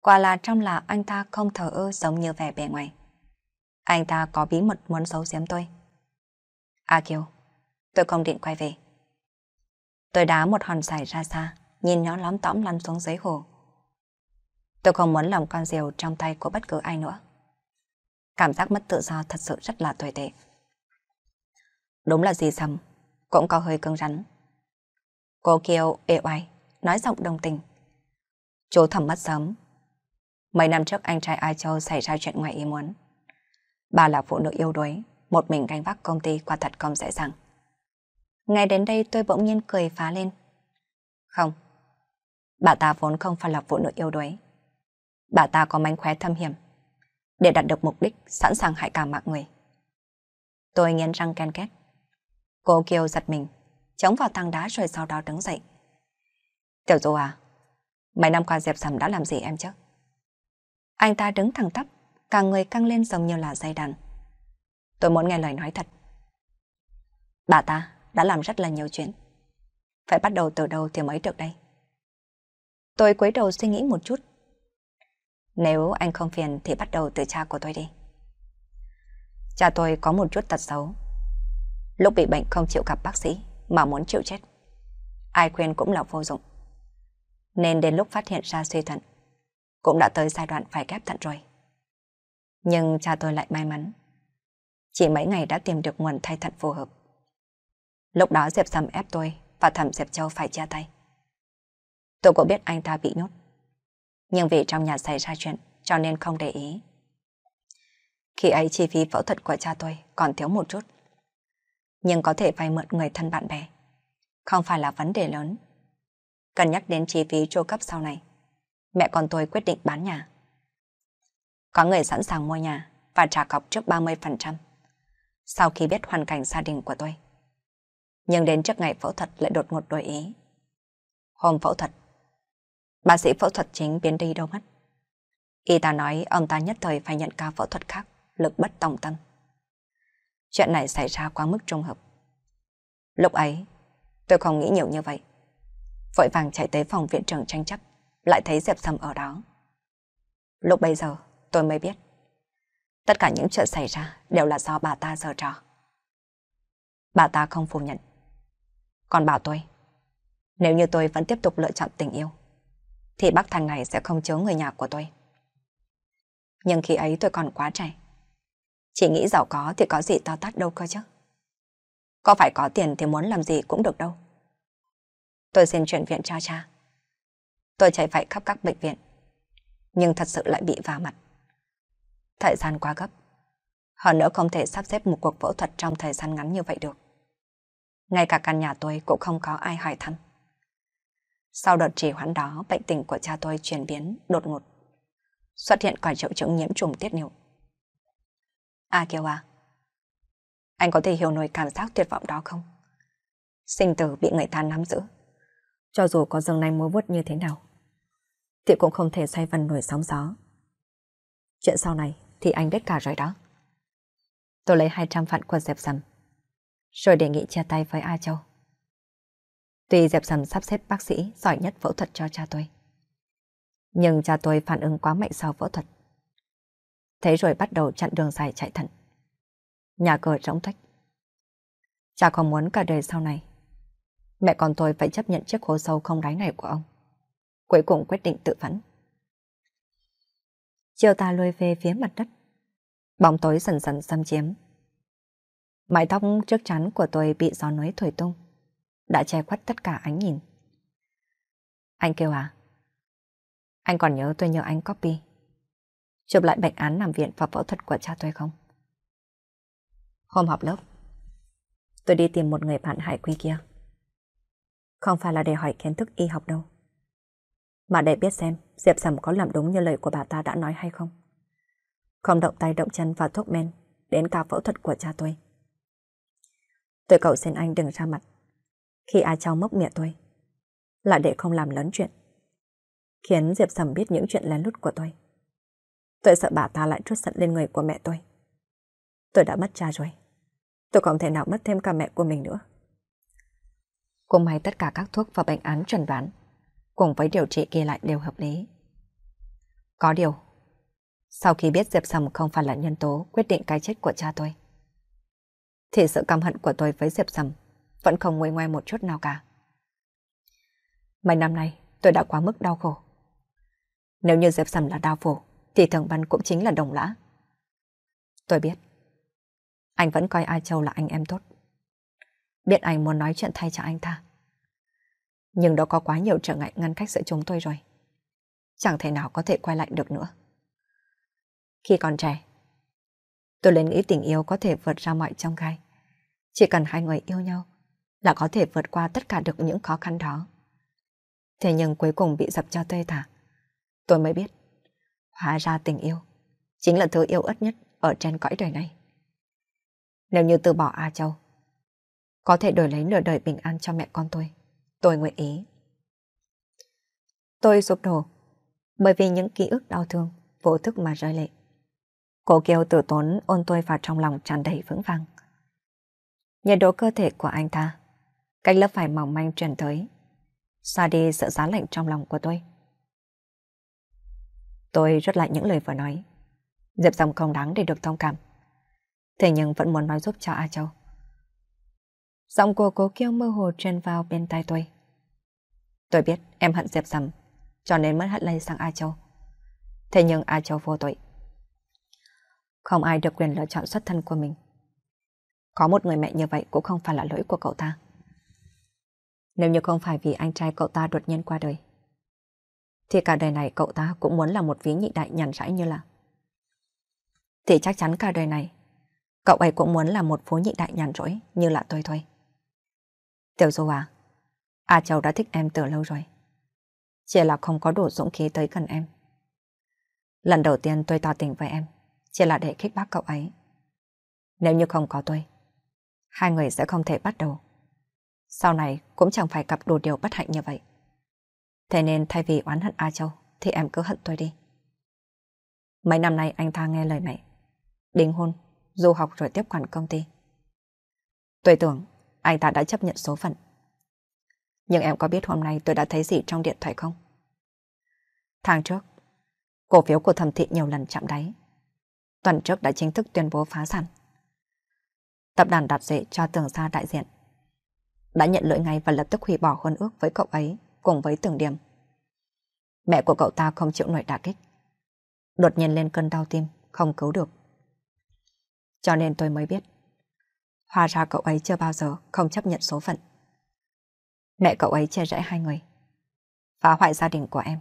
Quả là trong là anh ta không thở ơ giống như vẻ bề ngoài. Anh ta có bí mật muốn xấu giếm tôi. A à, Kiều, tôi không định quay về. Tôi đá một hòn sải ra xa, nhìn nó lóm tõm lăn xuống dưới hồ. Tôi không muốn lòng con diều trong tay của bất cứ ai nữa. Cảm giác mất tự do thật sự rất là tồi tệ. Đúng là gì sầm, cũng có hơi cứng rắn. Cô Kiều ê oai, nói giọng đồng tình. Chú thầm mất sớm. Mấy năm trước anh trai Ai Châu xảy ra chuyện ngoài ý muốn bà là phụ nữ yêu đuối, một mình gánh vác công ty quả thật không dễ dàng. Ngay đến đây tôi bỗng nhiên cười phá lên. Không, bà ta vốn không phải là phụ nữ yêu đuối. Bà ta có mánh khóe thâm hiểm, để đạt được mục đích sẵn sàng hại cả mạng người. Tôi nghiến răng ken két. Cô Kiều giật mình, chống vào tăng đá rồi sau đó đứng dậy. Tiểu Du à, mấy năm qua dẹp Sầm đã làm gì em chứ? Anh ta đứng thẳng tắp, càng người căng lên giống như là dây đàn. Tôi muốn nghe lời nói thật. Bà ta đã làm rất là nhiều chuyện. Phải bắt đầu từ đâu thì mới được đây. Tôi quấy đầu suy nghĩ một chút. Nếu anh không phiền thì bắt đầu từ cha của tôi đi. Cha tôi có một chút tật xấu. Lúc bị bệnh không chịu gặp bác sĩ mà muốn chịu chết. Ai khuyên cũng là vô dụng. Nên đến lúc phát hiện ra suy thận, cũng đã tới giai đoạn phải ghép thận rồi nhưng cha tôi lại may mắn. Chỉ mấy ngày đã tìm được nguồn thay thận phù hợp. Lúc đó Diệp Sầm ép tôi và thẩm Diệp Châu phải chia tay. Tôi cũng biết anh ta bị nhốt. Nhưng vì trong nhà xảy ra chuyện cho nên không để ý. Khi ấy chi phí phẫu thuật của cha tôi còn thiếu một chút. Nhưng có thể vay mượn người thân bạn bè. Không phải là vấn đề lớn. Cần nhắc đến chi phí tru cấp sau này. Mẹ con tôi quyết định bán nhà. Có người sẵn sàng mua nhà và trả cọc trước 30% sau khi biết hoàn cảnh gia đình của tôi. Nhưng đến trước ngày phẫu thuật lại đột ngột đổi ý. Hôm phẫu thuật, bác sĩ phẫu thuật chính biến đi đâu mất. Y ta nói ông ta nhất thời phải nhận ca phẫu thuật khác, lực bất tòng tâm. Chuyện này xảy ra quá mức trùng hợp. Lúc ấy, tôi không nghĩ nhiều như vậy. Vội vàng chạy tới phòng viện trưởng tranh chấp, lại thấy dẹp Sầm ở đó. Lúc bây giờ, tôi mới biết. Tất cả những chuyện xảy ra đều là do bà ta giở trò. Bà ta không phủ nhận. Còn bảo tôi, nếu như tôi vẫn tiếp tục lựa chọn tình yêu, thì bác thằng này sẽ không chứa người nhà của tôi. Nhưng khi ấy tôi còn quá trẻ. Chỉ nghĩ giàu có thì có gì to tát đâu cơ chứ. Có phải có tiền thì muốn làm gì cũng được đâu. Tôi xin chuyển viện cho cha. Tôi chạy phải khắp các bệnh viện, nhưng thật sự lại bị va mặt. Thời gian quá gấp. Hơn nữa không thể sắp xếp một cuộc phẫu thuật trong thời gian ngắn như vậy được. Ngay cả căn nhà tôi cũng không có ai hỏi thăm. Sau đợt trì hoãn đó, bệnh tình của cha tôi chuyển biến đột ngột. Xuất hiện cả triệu chứng nhiễm trùng tiết niệu. À kêu à, anh có thể hiểu nổi cảm giác tuyệt vọng đó không? Sinh tử bị người ta nắm giữ. Cho dù có dường này mối vuốt như thế nào, thì cũng không thể xoay vần nổi sóng gió. Chuyện sau này thì anh biết cả rồi đó. Tôi lấy 200 vạn của Dẹp Sầm, rồi đề nghị chia tay với A Châu. Tuy Dẹp Sầm sắp xếp bác sĩ giỏi nhất phẫu thuật cho cha tôi, nhưng cha tôi phản ứng quá mạnh sau phẫu thuật. Thế rồi bắt đầu chặn đường dài chạy thận. Nhà cửa rỗng tuếch. Cha còn muốn cả đời sau này. Mẹ con tôi phải chấp nhận chiếc hố sâu không đáy này của ông. Cuối cùng quyết định tự vẫn chiều tà lùi về phía mặt đất. Bóng tối dần dần xâm chiếm. Mái tóc trước chắn của tôi bị gió núi thổi tung, đã che khuất tất cả ánh nhìn. Anh kêu à? Anh còn nhớ tôi nhờ anh copy. Chụp lại bệnh án nằm viện và phẫu thuật của cha tôi không? Hôm học lớp, tôi đi tìm một người bạn hải quy kia. Không phải là để hỏi kiến thức y học đâu mà để biết xem Diệp Sầm có làm đúng như lời của bà ta đã nói hay không. Không động tay động chân vào thuốc men đến ca phẫu thuật của cha tôi. Tôi cậu xin anh đừng ra mặt. Khi ai Châu mốc miệng tôi, là để không làm lớn chuyện. Khiến Diệp Sầm biết những chuyện lén lút của tôi. Tôi sợ bà ta lại trút giận lên người của mẹ tôi. Tôi đã mất cha rồi. Tôi không thể nào mất thêm cả mẹ của mình nữa. Cùng hay tất cả các thuốc và bệnh án trần đoán cùng với điều trị ghi lại đều hợp lý. Có điều, sau khi biết Diệp Sầm không phải là nhân tố quyết định cái chết của cha tôi, thì sự căm hận của tôi với Diệp Sầm vẫn không nguôi ngoai một chút nào cả. Mấy năm nay, tôi đã quá mức đau khổ. Nếu như Diệp Sầm là đau phủ, thì thường văn cũng chính là đồng lã. Tôi biết. Anh vẫn coi A Châu là anh em tốt. Biết anh muốn nói chuyện thay cho anh ta nhưng đã có quá nhiều trở ngại ngăn cách giữa chúng tôi rồi. Chẳng thể nào có thể quay lại được nữa. Khi còn trẻ, tôi lên nghĩ tình yêu có thể vượt ra mọi trong gai. Chỉ cần hai người yêu nhau là có thể vượt qua tất cả được những khó khăn đó. Thế nhưng cuối cùng bị dập cho tê thả. Tôi mới biết, hóa ra tình yêu chính là thứ yêu ớt nhất ở trên cõi đời này. Nếu như từ bỏ A Châu, có thể đổi lấy nửa đời bình an cho mẹ con tôi Tôi nguyện ý. Tôi sụp đổ, bởi vì những ký ức đau thương, vô thức mà rơi lệ. Cô kêu tử tốn ôn tôi vào trong lòng tràn đầy vững vàng. Nhiệt độ cơ thể của anh ta, cách lớp phải mỏng manh truyền tới, xa đi sự giá lạnh trong lòng của tôi. Tôi rút lại những lời vừa nói. dẹp Dòng không đáng để được thông cảm. Thế nhưng vẫn muốn nói giúp cho A Châu. Giọng của cô kêu mơ hồ truyền vào bên tai tôi. Tôi biết em hận Diệp Sầm, cho nên mới hận lây sang A Châu. Thế nhưng A Châu vô tội. Không ai được quyền lựa chọn xuất thân của mình. Có một người mẹ như vậy cũng không phải là lỗi của cậu ta. Nếu như không phải vì anh trai cậu ta đột nhiên qua đời, thì cả đời này cậu ta cũng muốn là một ví nhị đại nhàn rãi như là. Thì chắc chắn cả đời này, cậu ấy cũng muốn là một phú nhị đại nhàn rỗi như là tôi thôi. Tiểu Du à, A à, Châu đã thích em từ lâu rồi. Chỉ là không có đủ dũng khí tới gần em. Lần đầu tiên tôi tỏ tình với em, chỉ là để khích bác cậu ấy. Nếu như không có tôi, hai người sẽ không thể bắt đầu. Sau này cũng chẳng phải gặp đủ điều bất hạnh như vậy. Thế nên thay vì oán hận A Châu, thì em cứ hận tôi đi. Mấy năm nay anh ta nghe lời mẹ. Đính hôn, du học rồi tiếp quản công ty. Tôi tưởng anh ta đã chấp nhận số phận nhưng em có biết hôm nay tôi đã thấy gì trong điện thoại không? Tháng trước, cổ phiếu của thẩm thị nhiều lần chạm đáy. Tuần trước đã chính thức tuyên bố phá sản. Tập đoàn đặt dệ cho tường gia đại diện. Đã nhận lỗi ngay và lập tức hủy bỏ hôn ước với cậu ấy cùng với tường điểm. Mẹ của cậu ta không chịu nổi đả kích. Đột nhiên lên cơn đau tim, không cứu được. Cho nên tôi mới biết. Hòa ra cậu ấy chưa bao giờ không chấp nhận số phận. Mẹ cậu ấy che rẽ hai người. Phá hoại gia đình của em.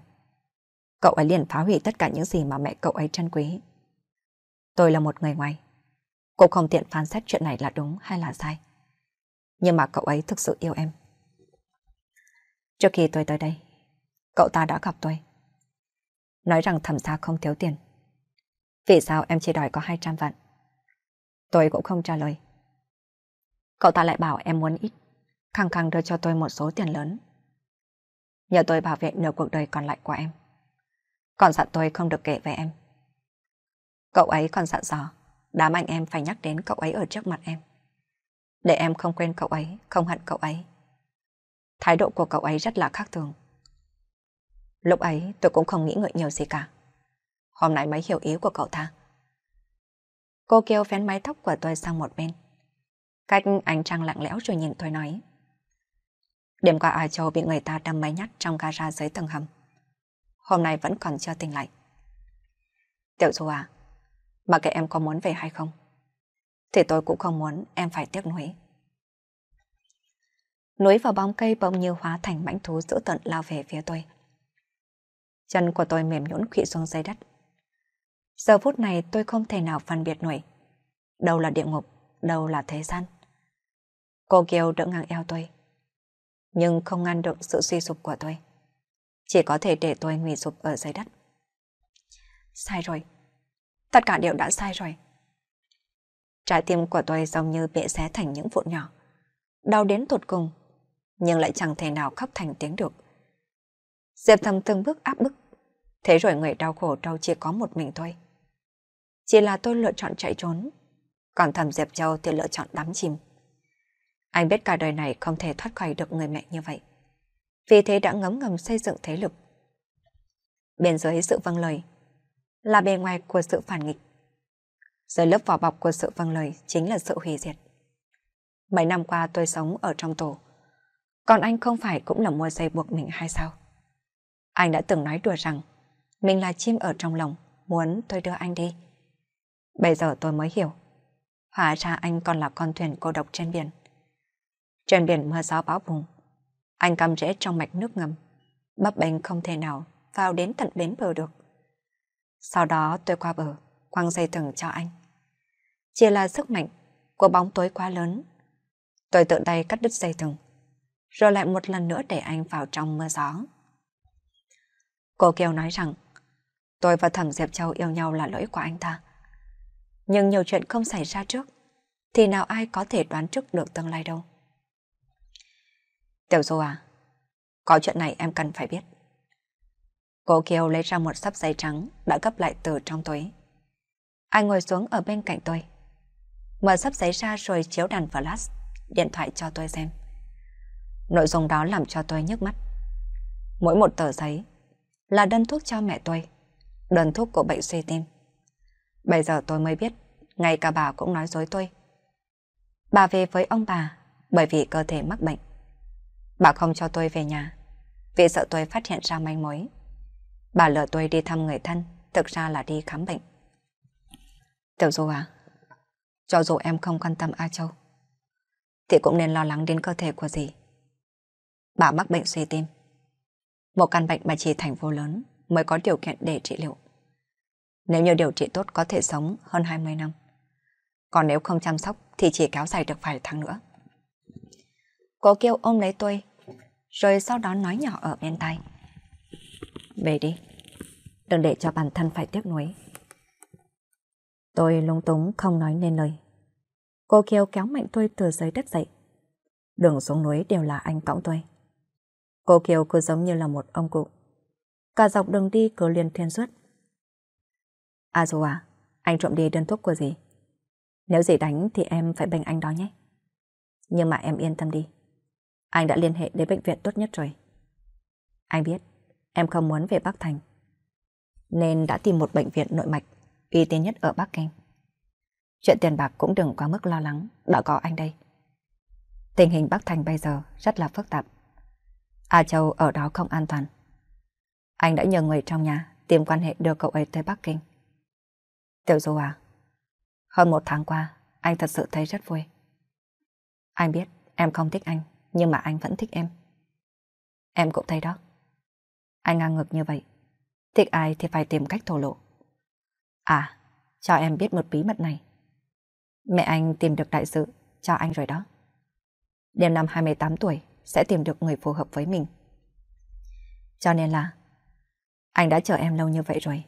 Cậu ấy liền phá hủy tất cả những gì mà mẹ cậu ấy trân quý. Tôi là một người ngoài. Cô không tiện phán xét chuyện này là đúng hay là sai. Nhưng mà cậu ấy thực sự yêu em. Trước khi tôi tới đây, cậu ta đã gặp tôi. Nói rằng thẩm gia không thiếu tiền. Vì sao em chỉ đòi có 200 vạn? Tôi cũng không trả lời. Cậu ta lại bảo em muốn ít khăng khăng đưa cho tôi một số tiền lớn. Nhờ tôi bảo vệ nửa cuộc đời còn lại của em. Còn dặn tôi không được kể về em. Cậu ấy còn dặn dò, đám anh em phải nhắc đến cậu ấy ở trước mặt em. Để em không quên cậu ấy, không hận cậu ấy. Thái độ của cậu ấy rất là khác thường. Lúc ấy tôi cũng không nghĩ ngợi nhiều gì cả. Hôm nay mới hiểu ý của cậu ta. Cô kêu phén mái tóc của tôi sang một bên. Cách ánh trăng lặng lẽo rồi nhìn tôi nói. Đêm qua A Châu bị người ta đâm máy nhát trong gara dưới tầng hầm. Hôm nay vẫn còn chưa tỉnh lại. Tiểu Du à, mà kệ em có muốn về hay không? Thì tôi cũng không muốn em phải tiếc nuối. Núi vào bóng cây bỗng như hóa thành mãnh thú dữ tận lao về phía tôi. Chân của tôi mềm nhũn khuỵu xuống dây đất. Giờ phút này tôi không thể nào phân biệt nổi. Đâu là địa ngục, đâu là thế gian. Cô kêu đỡ ngang eo tôi, nhưng không ngăn được sự suy sụp của tôi. Chỉ có thể để tôi nguy sụp ở dưới đất. Sai rồi. Tất cả đều đã sai rồi. Trái tim của tôi giống như bị xé thành những vụn nhỏ. Đau đến tột cùng, nhưng lại chẳng thể nào khóc thành tiếng được. Diệp thầm từng bước áp bức. Thế rồi người đau khổ đâu chỉ có một mình tôi. Chỉ là tôi lựa chọn chạy trốn, còn thầm Diệp Châu thì lựa chọn đắm chìm. Anh biết cả đời này không thể thoát khỏi được người mẹ như vậy. Vì thế đã ngấm ngầm xây dựng thế lực. Bên dưới sự vâng lời là bề ngoài của sự phản nghịch. Dưới lớp vỏ bọc của sự vâng lời chính là sự hủy diệt. Mấy năm qua tôi sống ở trong tổ. Còn anh không phải cũng là mua dây buộc mình hay sao? Anh đã từng nói đùa rằng mình là chim ở trong lòng, muốn tôi đưa anh đi. Bây giờ tôi mới hiểu. Hóa ra anh còn là con thuyền cô độc trên biển. Trên biển mưa gió bão vùng Anh cắm rễ trong mạch nước ngầm. bắp bênh không thể nào vào đến tận bến bờ được. Sau đó tôi qua bờ, quăng dây thừng cho anh. Chỉ là sức mạnh của bóng tối quá lớn. Tôi tự tay cắt đứt dây thừng, rồi lại một lần nữa để anh vào trong mưa gió. Cô Kiều nói rằng, tôi và Thẩm Diệp Châu yêu nhau là lỗi của anh ta. Nhưng nhiều chuyện không xảy ra trước, thì nào ai có thể đoán trước được tương lai đâu. Tiểu Du à, có chuyện này em cần phải biết. Cô Kiều lấy ra một sắp giấy trắng đã gấp lại từ trong túi. Anh ngồi xuống ở bên cạnh tôi. Mở sắp giấy ra rồi chiếu đèn flash, điện thoại cho tôi xem. Nội dung đó làm cho tôi nhức mắt. Mỗi một tờ giấy là đơn thuốc cho mẹ tôi, đơn thuốc của bệnh suy tim. Bây giờ tôi mới biết, ngay cả bà cũng nói dối tôi. Bà về với ông bà bởi vì cơ thể mắc bệnh. Bà không cho tôi về nhà, vì sợ tôi phát hiện ra manh mối. Bà lừa tôi đi thăm người thân, thực ra là đi khám bệnh. Tiểu Du à, cho dù em không quan tâm A Châu, thì cũng nên lo lắng đến cơ thể của dì. Bà mắc bệnh suy tim. Một căn bệnh mà chỉ thành vô lớn mới có điều kiện để trị liệu. Nếu như điều trị tốt có thể sống hơn 20 năm. Còn nếu không chăm sóc thì chỉ kéo dài được vài tháng nữa. Cô kêu ôm lấy tôi, rồi sau đó nói nhỏ ở bên tai. Về đi, đừng để cho bản thân phải tiếc nuối. Tôi lung túng không nói nên lời. Cô kêu kéo mạnh tôi từ dưới đất dậy. Đường xuống núi đều là anh cõng tôi. Cô kêu cứ giống như là một ông cụ. Cả dọc đường đi cứ liền thiên suốt. À dù à, anh trộm đi đơn thuốc của gì? Nếu gì đánh thì em phải bênh anh đó nhé. Nhưng mà em yên tâm đi. Anh đã liên hệ đến bệnh viện tốt nhất rồi. Anh biết, em không muốn về Bắc Thành. Nên đã tìm một bệnh viện nội mạch, y tế nhất ở Bắc Kinh. Chuyện tiền bạc cũng đừng quá mức lo lắng, đã có anh đây. Tình hình Bắc Thành bây giờ rất là phức tạp. A Châu ở đó không an toàn. Anh đã nhờ người trong nhà tìm quan hệ đưa cậu ấy tới Bắc Kinh. Tiểu Du à, hơn một tháng qua, anh thật sự thấy rất vui. Anh biết em không thích anh, nhưng mà anh vẫn thích em. Em cũng thấy đó. Anh ngang ngược như vậy. Thích ai thì phải tìm cách thổ lộ. À, cho em biết một bí mật này. Mẹ anh tìm được đại sự cho anh rồi đó. Đêm năm 28 tuổi sẽ tìm được người phù hợp với mình. Cho nên là anh đã chờ em lâu như vậy rồi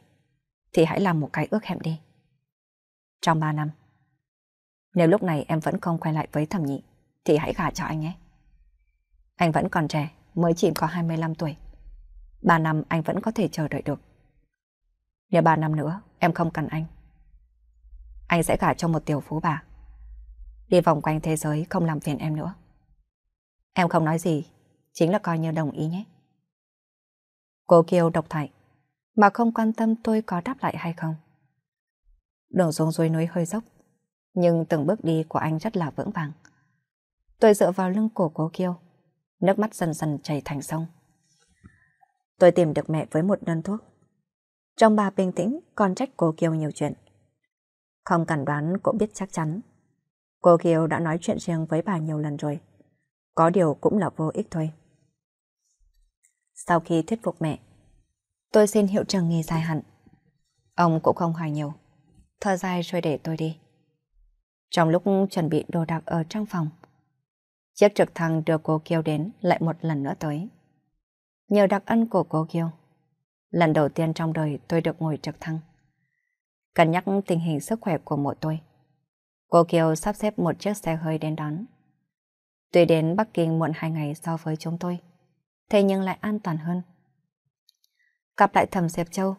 thì hãy làm một cái ước hẹn đi. Trong 3 năm nếu lúc này em vẫn không quay lại với thẩm nhị thì hãy gả cho anh nhé. Anh vẫn còn trẻ, mới chỉ có 25 tuổi. 3 năm anh vẫn có thể chờ đợi được. Nếu 3 năm nữa, em không cần anh. Anh sẽ gả cho một tiểu phú bà. Đi vòng quanh thế giới không làm phiền em nữa. Em không nói gì, chính là coi như đồng ý nhé. Cô Kiều độc thại mà không quan tâm tôi có đáp lại hay không. Đổ xuống dưới núi hơi dốc, nhưng từng bước đi của anh rất là vững vàng. Tôi dựa vào lưng cổ cô Kiều, nước mắt dần dần chảy thành sông. Tôi tìm được mẹ với một đơn thuốc. Trong bà bình tĩnh, con trách cô Kiều nhiều chuyện. Không cần đoán, cũng biết chắc chắn. Cô Kiều đã nói chuyện riêng với bà nhiều lần rồi. Có điều cũng là vô ích thôi. Sau khi thuyết phục mẹ, tôi xin hiệu trưởng nghỉ dài hạn. Ông cũng không hỏi nhiều. Thở dài rồi để tôi đi. Trong lúc chuẩn bị đồ đạc ở trong phòng, Chiếc trực thăng đưa cô kêu đến lại một lần nữa tới. Nhờ đặc ân của cô kêu, lần đầu tiên trong đời tôi được ngồi trực thăng. Cần nhắc tình hình sức khỏe của mỗi tôi. Cô Kiều sắp xếp một chiếc xe hơi đến đón. Tuy đến Bắc Kinh muộn hai ngày so với chúng tôi, thế nhưng lại an toàn hơn. Gặp lại thầm xếp Châu,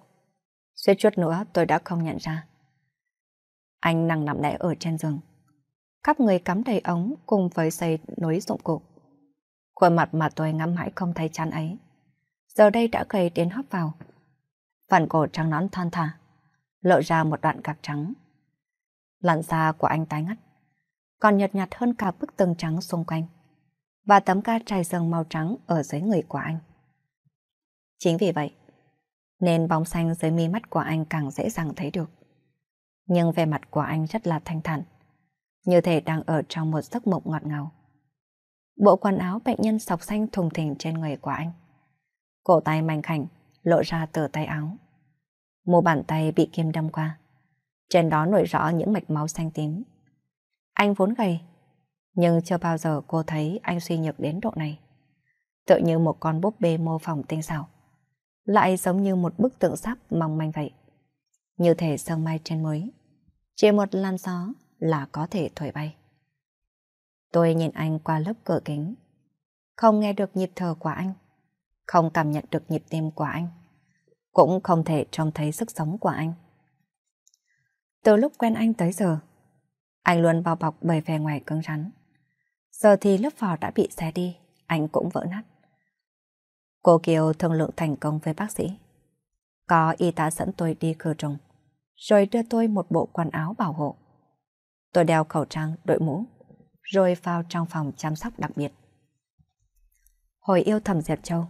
suýt chút nữa tôi đã không nhận ra. Anh nằm nằm lẽ ở trên giường khắp người cắm đầy ống cùng với dây nối dụng cụ. Khuôn mặt mà tôi ngắm mãi không thấy chán ấy. Giờ đây đã gầy đến hấp vào. Phần cổ trắng nón thon thả, lộ ra một đoạn gạc trắng. lặn da của anh tái ngắt, còn nhợt nhạt hơn cả bức tường trắng xung quanh và tấm ca trải giường màu trắng ở dưới người của anh. Chính vì vậy, nên bóng xanh dưới mi mắt của anh càng dễ dàng thấy được. Nhưng vẻ mặt của anh rất là thanh thản như thể đang ở trong một giấc mộng ngọt ngào. Bộ quần áo bệnh nhân sọc xanh thùng thình trên người của anh. Cổ tay mảnh khảnh lộ ra từ tay áo. một bàn tay bị kim đâm qua. Trên đó nổi rõ những mạch máu xanh tím. Anh vốn gầy, nhưng chưa bao giờ cô thấy anh suy nhược đến độ này. tự như một con búp bê mô phỏng tinh xảo. Lại giống như một bức tượng sáp mong manh vậy. Như thể sương mai trên mới. Chỉ một làn gió là có thể thổi bay. Tôi nhìn anh qua lớp cửa kính, không nghe được nhịp thở của anh, không cảm nhận được nhịp tim của anh, cũng không thể trông thấy sức sống của anh. Từ lúc quen anh tới giờ, anh luôn bao bọc bởi vẻ ngoài cứng rắn. Giờ thì lớp vỏ đã bị xé đi, anh cũng vỡ nát. Cô Kiều thương lượng thành công với bác sĩ. Có y tá dẫn tôi đi khử trùng, rồi đưa tôi một bộ quần áo bảo hộ. Tôi đeo khẩu trang, đội mũ, rồi vào trong phòng chăm sóc đặc biệt. Hồi yêu thầm Diệp Châu,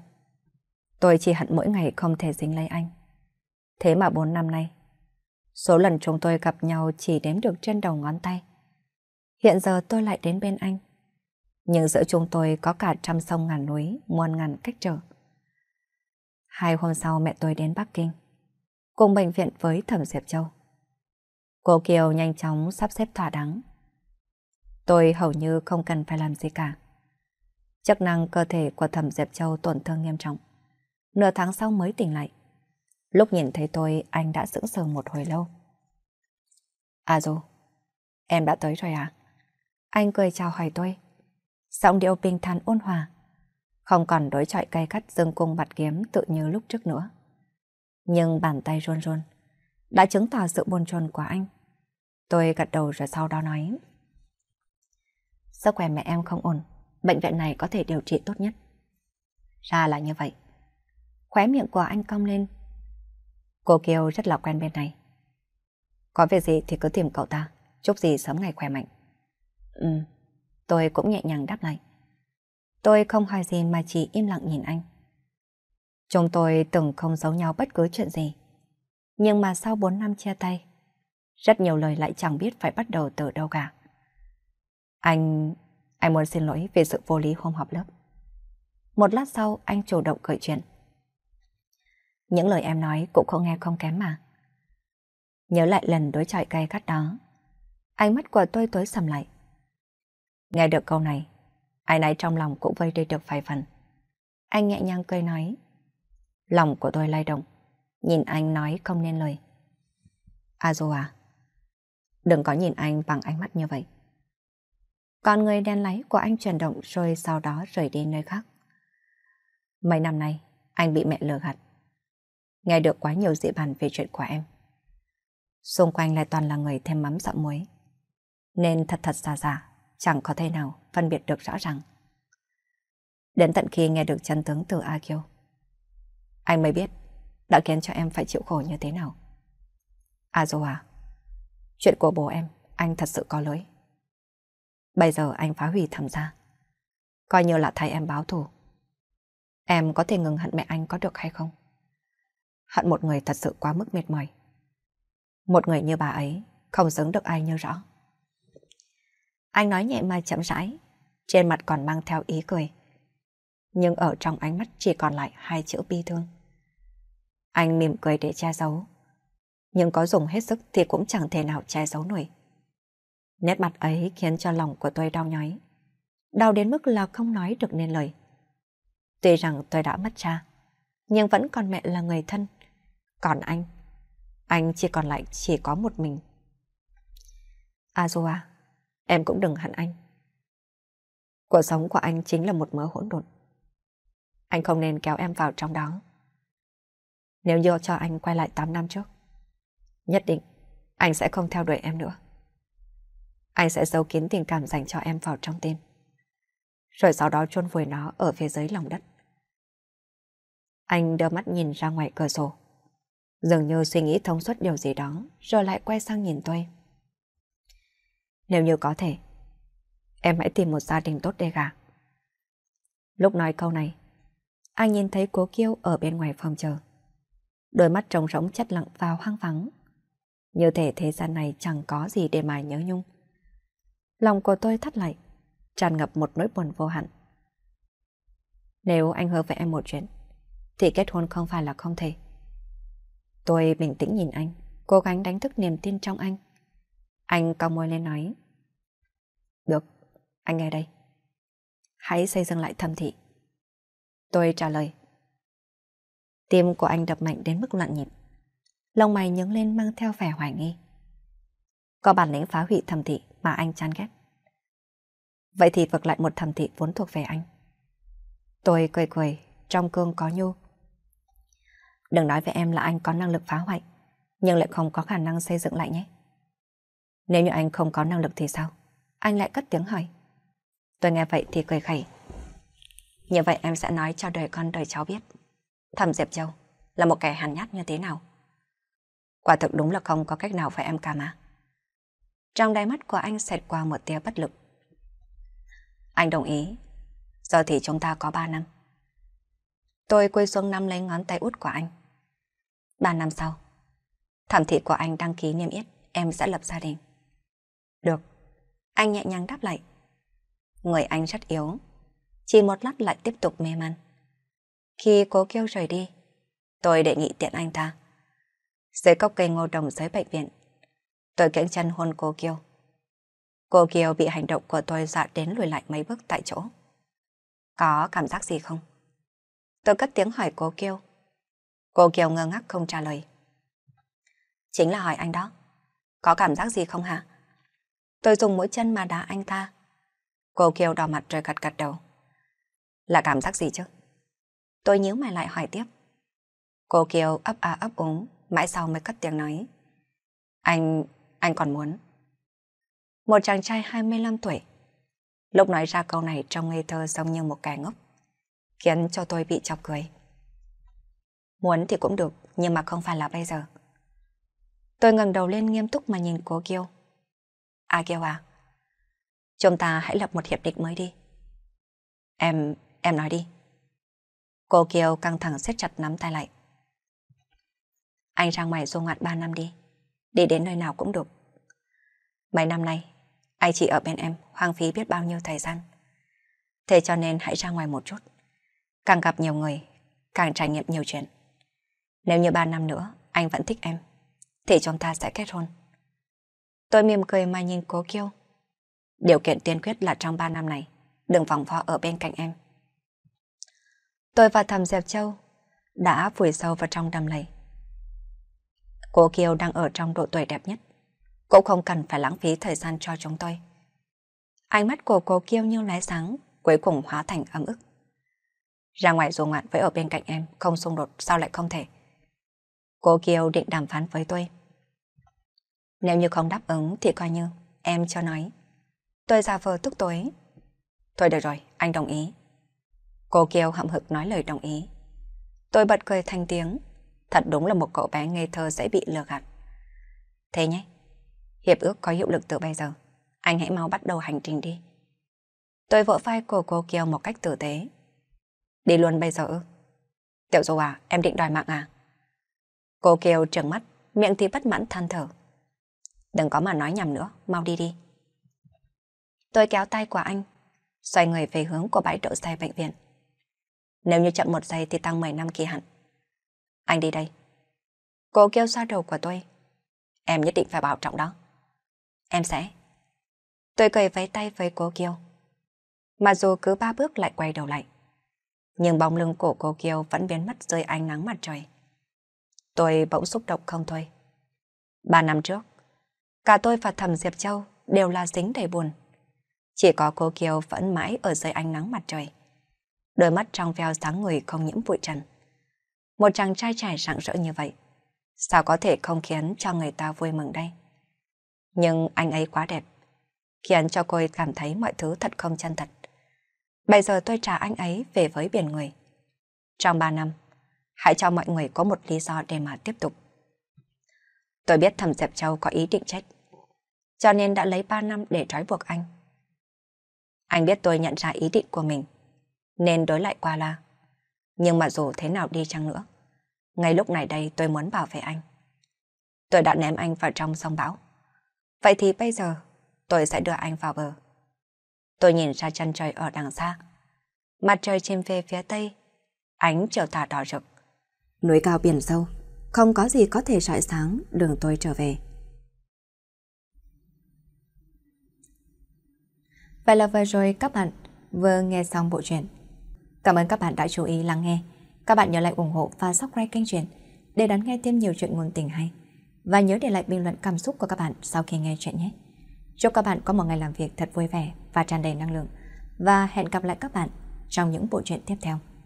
tôi chỉ hận mỗi ngày không thể dính lấy anh. Thế mà bốn năm nay, số lần chúng tôi gặp nhau chỉ đếm được trên đầu ngón tay. Hiện giờ tôi lại đến bên anh. Nhưng giữa chúng tôi có cả trăm sông ngàn núi, muôn ngàn cách trở. Hai hôm sau mẹ tôi đến Bắc Kinh, cùng bệnh viện với Thẩm Diệp Châu. Cô Kiều nhanh chóng sắp xếp thỏa đáng. Tôi hầu như không cần phải làm gì cả. Chức năng cơ thể của thẩm Diệp Châu tổn thương nghiêm trọng. Nửa tháng sau mới tỉnh lại. Lúc nhìn thấy tôi, anh đã sững sờ một hồi lâu. À dù, em đã tới rồi à? Anh cười chào hỏi tôi. Giọng điệu bình thản ôn hòa. Không còn đối chọi cay cắt dương cung bạt kiếm tự như lúc trước nữa. Nhưng bàn tay run run đã chứng tỏ sự buồn chồn của anh. Tôi gật đầu rồi sau đó nói. Sức khỏe mẹ em không ổn, bệnh viện này có thể điều trị tốt nhất. Ra là như vậy. Khóe miệng của anh cong lên. Cô Kiều rất là quen bên này. Có việc gì thì cứ tìm cậu ta, chúc gì sớm ngày khỏe mạnh. Ừ, tôi cũng nhẹ nhàng đáp lại. Tôi không hỏi gì mà chỉ im lặng nhìn anh. Chúng tôi từng không giấu nhau bất cứ chuyện gì. Nhưng mà sau 4 năm chia tay, rất nhiều lời lại chẳng biết phải bắt đầu từ đâu cả. Anh... anh muốn xin lỗi về sự vô lý không học lớp. Một lát sau anh chủ động gợi chuyện. Những lời em nói cũng không nghe không kém mà. Nhớ lại lần đối chọi cay gắt đó. Ánh mắt của tôi tối sầm lại. Nghe được câu này, ai nấy trong lòng cũng vây đi được vài phần. Anh nhẹ nhàng cười nói. Lòng của tôi lay động, nhìn anh nói không nên lời. Azua. à, Đừng có nhìn anh bằng ánh mắt như vậy. Còn người đen láy của anh chuyển động rồi sau đó rời đi nơi khác. Mấy năm nay, anh bị mẹ lừa gạt. Nghe được quá nhiều dị bàn về chuyện của em. Xung quanh lại toàn là người thêm mắm dặm muối. Nên thật thật xa xa, chẳng có thể nào phân biệt được rõ ràng. Đến tận khi nghe được chân tướng từ Akio, anh mới biết đã khiến cho em phải chịu khổ như thế nào. A à, Chuyện của bố em, anh thật sự có lỗi. Bây giờ anh phá hủy thầm gia. Coi như là thay em báo thù. Em có thể ngừng hận mẹ anh có được hay không? Hận một người thật sự quá mức mệt mỏi. Một người như bà ấy không xứng được ai như rõ. Anh nói nhẹ mà chậm rãi, trên mặt còn mang theo ý cười. Nhưng ở trong ánh mắt chỉ còn lại hai chữ bi thương. Anh mỉm cười để che giấu nhưng có dùng hết sức thì cũng chẳng thể nào che giấu nổi. Nét mặt ấy khiến cho lòng của tôi đau nhói. Đau đến mức là không nói được nên lời. Tuy rằng tôi đã mất cha, nhưng vẫn còn mẹ là người thân. Còn anh, anh chỉ còn lại chỉ có một mình. Azua, à à, em cũng đừng hận anh. Cuộc sống của anh chính là một mớ hỗn độn. Anh không nên kéo em vào trong đó. Nếu như cho anh quay lại 8 năm trước, Nhất định, anh sẽ không theo đuổi em nữa. Anh sẽ giấu kín tình cảm dành cho em vào trong tim. Rồi sau đó chôn vùi nó ở phía dưới lòng đất. Anh đưa mắt nhìn ra ngoài cửa sổ. Dường như suy nghĩ thông suốt điều gì đó, rồi lại quay sang nhìn tôi. Nếu như có thể, em hãy tìm một gia đình tốt để gả. Lúc nói câu này, anh nhìn thấy cố kiêu ở bên ngoài phòng chờ. Đôi mắt trống rỗng chất lặng vào hoang vắng, như thể thế gian này chẳng có gì để mà nhớ nhung. Lòng của tôi thắt lại, tràn ngập một nỗi buồn vô hạn. Nếu anh hứa với em một chuyện, thì kết hôn không phải là không thể. Tôi bình tĩnh nhìn anh, cố gắng đánh thức niềm tin trong anh. Anh cong môi lên nói. Được, anh nghe đây. Hãy xây dựng lại thâm thị. Tôi trả lời. Tim của anh đập mạnh đến mức loạn nhịp lông mày nhướng lên mang theo vẻ hoài nghi. Có bản lĩnh phá hủy thầm thị mà anh chán ghét. Vậy thì vực lại một thầm thị vốn thuộc về anh. Tôi cười cười, trong cương có nhu. Đừng nói với em là anh có năng lực phá hoại, nhưng lại không có khả năng xây dựng lại nhé. Nếu như anh không có năng lực thì sao? Anh lại cất tiếng hỏi. Tôi nghe vậy thì cười khẩy. Như vậy em sẽ nói cho đời con đời cháu biết. thầm Diệp Châu là một kẻ hàn nhát như thế nào. Quả thực đúng là không có cách nào phải em cả mà. Trong đáy mắt của anh xẹt qua một tia bất lực. Anh đồng ý. Giờ thì chúng ta có ba năm. Tôi quay xuống năm lấy ngón tay út của anh. Ba năm sau, thảm thị của anh đăng ký niêm yết, em sẽ lập gia đình. Được. Anh nhẹ nhàng đáp lại. Người anh rất yếu. Chỉ một lát lại tiếp tục mê man. Khi cố kêu rời đi, tôi đề nghị tiện anh ta dưới gốc cây ngô đồng dưới bệnh viện. Tôi kiễng chân hôn cô Kiều. Cô Kiều bị hành động của tôi dọa đến lùi lại mấy bước tại chỗ. Có cảm giác gì không? Tôi cất tiếng hỏi cô Kiều. Cô Kiều ngơ ngác không trả lời. Chính là hỏi anh đó. Có cảm giác gì không hả? Tôi dùng mũi chân mà đá anh ta. Cô Kiều đỏ mặt rồi gật gật đầu. Là cảm giác gì chứ? Tôi nhíu mày lại hỏi tiếp. Cô Kiều ấp à ấp úng, mãi sau mới cất tiếng nói. Anh, anh còn muốn. Một chàng trai 25 tuổi, lúc nói ra câu này trong ngây thơ giống như một kẻ ngốc, khiến cho tôi bị chọc cười. Muốn thì cũng được, nhưng mà không phải là bây giờ. Tôi ngẩng đầu lên nghiêm túc mà nhìn cô Kiêu. À Kiêu à, chúng ta hãy lập một hiệp định mới đi. Em, em nói đi. Cô Kiều căng thẳng siết chặt nắm tay lại. Anh ra ngoài du ngoạn 3 năm đi. Đi đến nơi nào cũng được. Mấy năm nay, anh chỉ ở bên em hoang phí biết bao nhiêu thời gian. Thế cho nên hãy ra ngoài một chút. Càng gặp nhiều người, càng trải nghiệm nhiều chuyện. Nếu như 3 năm nữa anh vẫn thích em, thì chúng ta sẽ kết hôn. Tôi mỉm cười mà nhìn cố kêu Điều kiện tiên quyết là trong 3 năm này, đừng vòng vo ở bên cạnh em. Tôi và thầm Dẹp Châu đã vùi sâu vào trong đầm lầy. Cô Kiều đang ở trong độ tuổi đẹp nhất. Cũng không cần phải lãng phí thời gian cho chúng tôi. Ánh mắt của cô Kiều như lóe sáng, cuối cùng hóa thành ấm ức. Ra ngoài dù ngoạn với ở bên cạnh em, không xung đột sao lại không thể. Cô Kiều định đàm phán với tôi. Nếu như không đáp ứng thì coi như em cho nói. Tôi ra vờ tức tối. Thôi được rồi, anh đồng ý. Cô Kiều hậm hực nói lời đồng ý. Tôi bật cười thành tiếng. Thật đúng là một cậu bé ngây thơ dễ bị lừa gạt. Thế nhé, hiệp ước có hiệu lực từ bây giờ. Anh hãy mau bắt đầu hành trình đi. Tôi vỗ vai của cô Kiều một cách tử tế. Đi luôn bây giờ ư? Tiểu dù à, em định đòi mạng à? Cô Kiều trợn mắt, miệng thì bất mãn than thở. Đừng có mà nói nhầm nữa, mau đi đi. Tôi kéo tay của anh, xoay người về hướng của bãi đậu xe bệnh viện. Nếu như chậm một giây thì tăng 10 năm kỳ hạn. Anh đi đây. Cô kêu xoa đầu của tôi. Em nhất định phải bảo trọng đó. Em sẽ. Tôi cười vẫy tay với cô kêu. mà dù cứ ba bước lại quay đầu lại. Nhưng bóng lưng của cô kêu vẫn biến mất dưới ánh nắng mặt trời. Tôi bỗng xúc động không thôi. Ba năm trước, cả tôi và thầm Diệp Châu đều là dính đầy buồn. Chỉ có cô Kiều vẫn mãi ở dưới ánh nắng mặt trời. Đôi mắt trong veo sáng người không nhiễm bụi trần một chàng trai trẻ rạng rỡ như vậy. Sao có thể không khiến cho người ta vui mừng đây? Nhưng anh ấy quá đẹp, khiến cho cô cảm thấy mọi thứ thật không chân thật. Bây giờ tôi trả anh ấy về với biển người. Trong ba năm, hãy cho mọi người có một lý do để mà tiếp tục. Tôi biết thẩm dẹp Châu có ý định chết, cho nên đã lấy ba năm để trói buộc anh. Anh biết tôi nhận ra ý định của mình, nên đối lại qua là nhưng mà dù thế nào đi chăng nữa, ngay lúc này đây tôi muốn bảo vệ anh. Tôi đã ném anh vào trong sông bão. Vậy thì bây giờ tôi sẽ đưa anh vào bờ. Tôi nhìn ra chân trời ở đằng xa. Mặt trời trên về phía tây, ánh chiều tà đỏ rực. Núi cao biển sâu, không có gì có thể soi sáng đường tôi trở về. Vậy là vừa rồi các bạn vừa nghe xong bộ truyện Cảm ơn các bạn đã chú ý lắng nghe. Các bạn nhớ lại ủng hộ và subscribe kênh truyền để đón nghe thêm nhiều chuyện nguồn tình hay. Và nhớ để lại bình luận cảm xúc của các bạn sau khi nghe chuyện nhé. Chúc các bạn có một ngày làm việc thật vui vẻ và tràn đầy năng lượng. Và hẹn gặp lại các bạn trong những bộ truyện tiếp theo.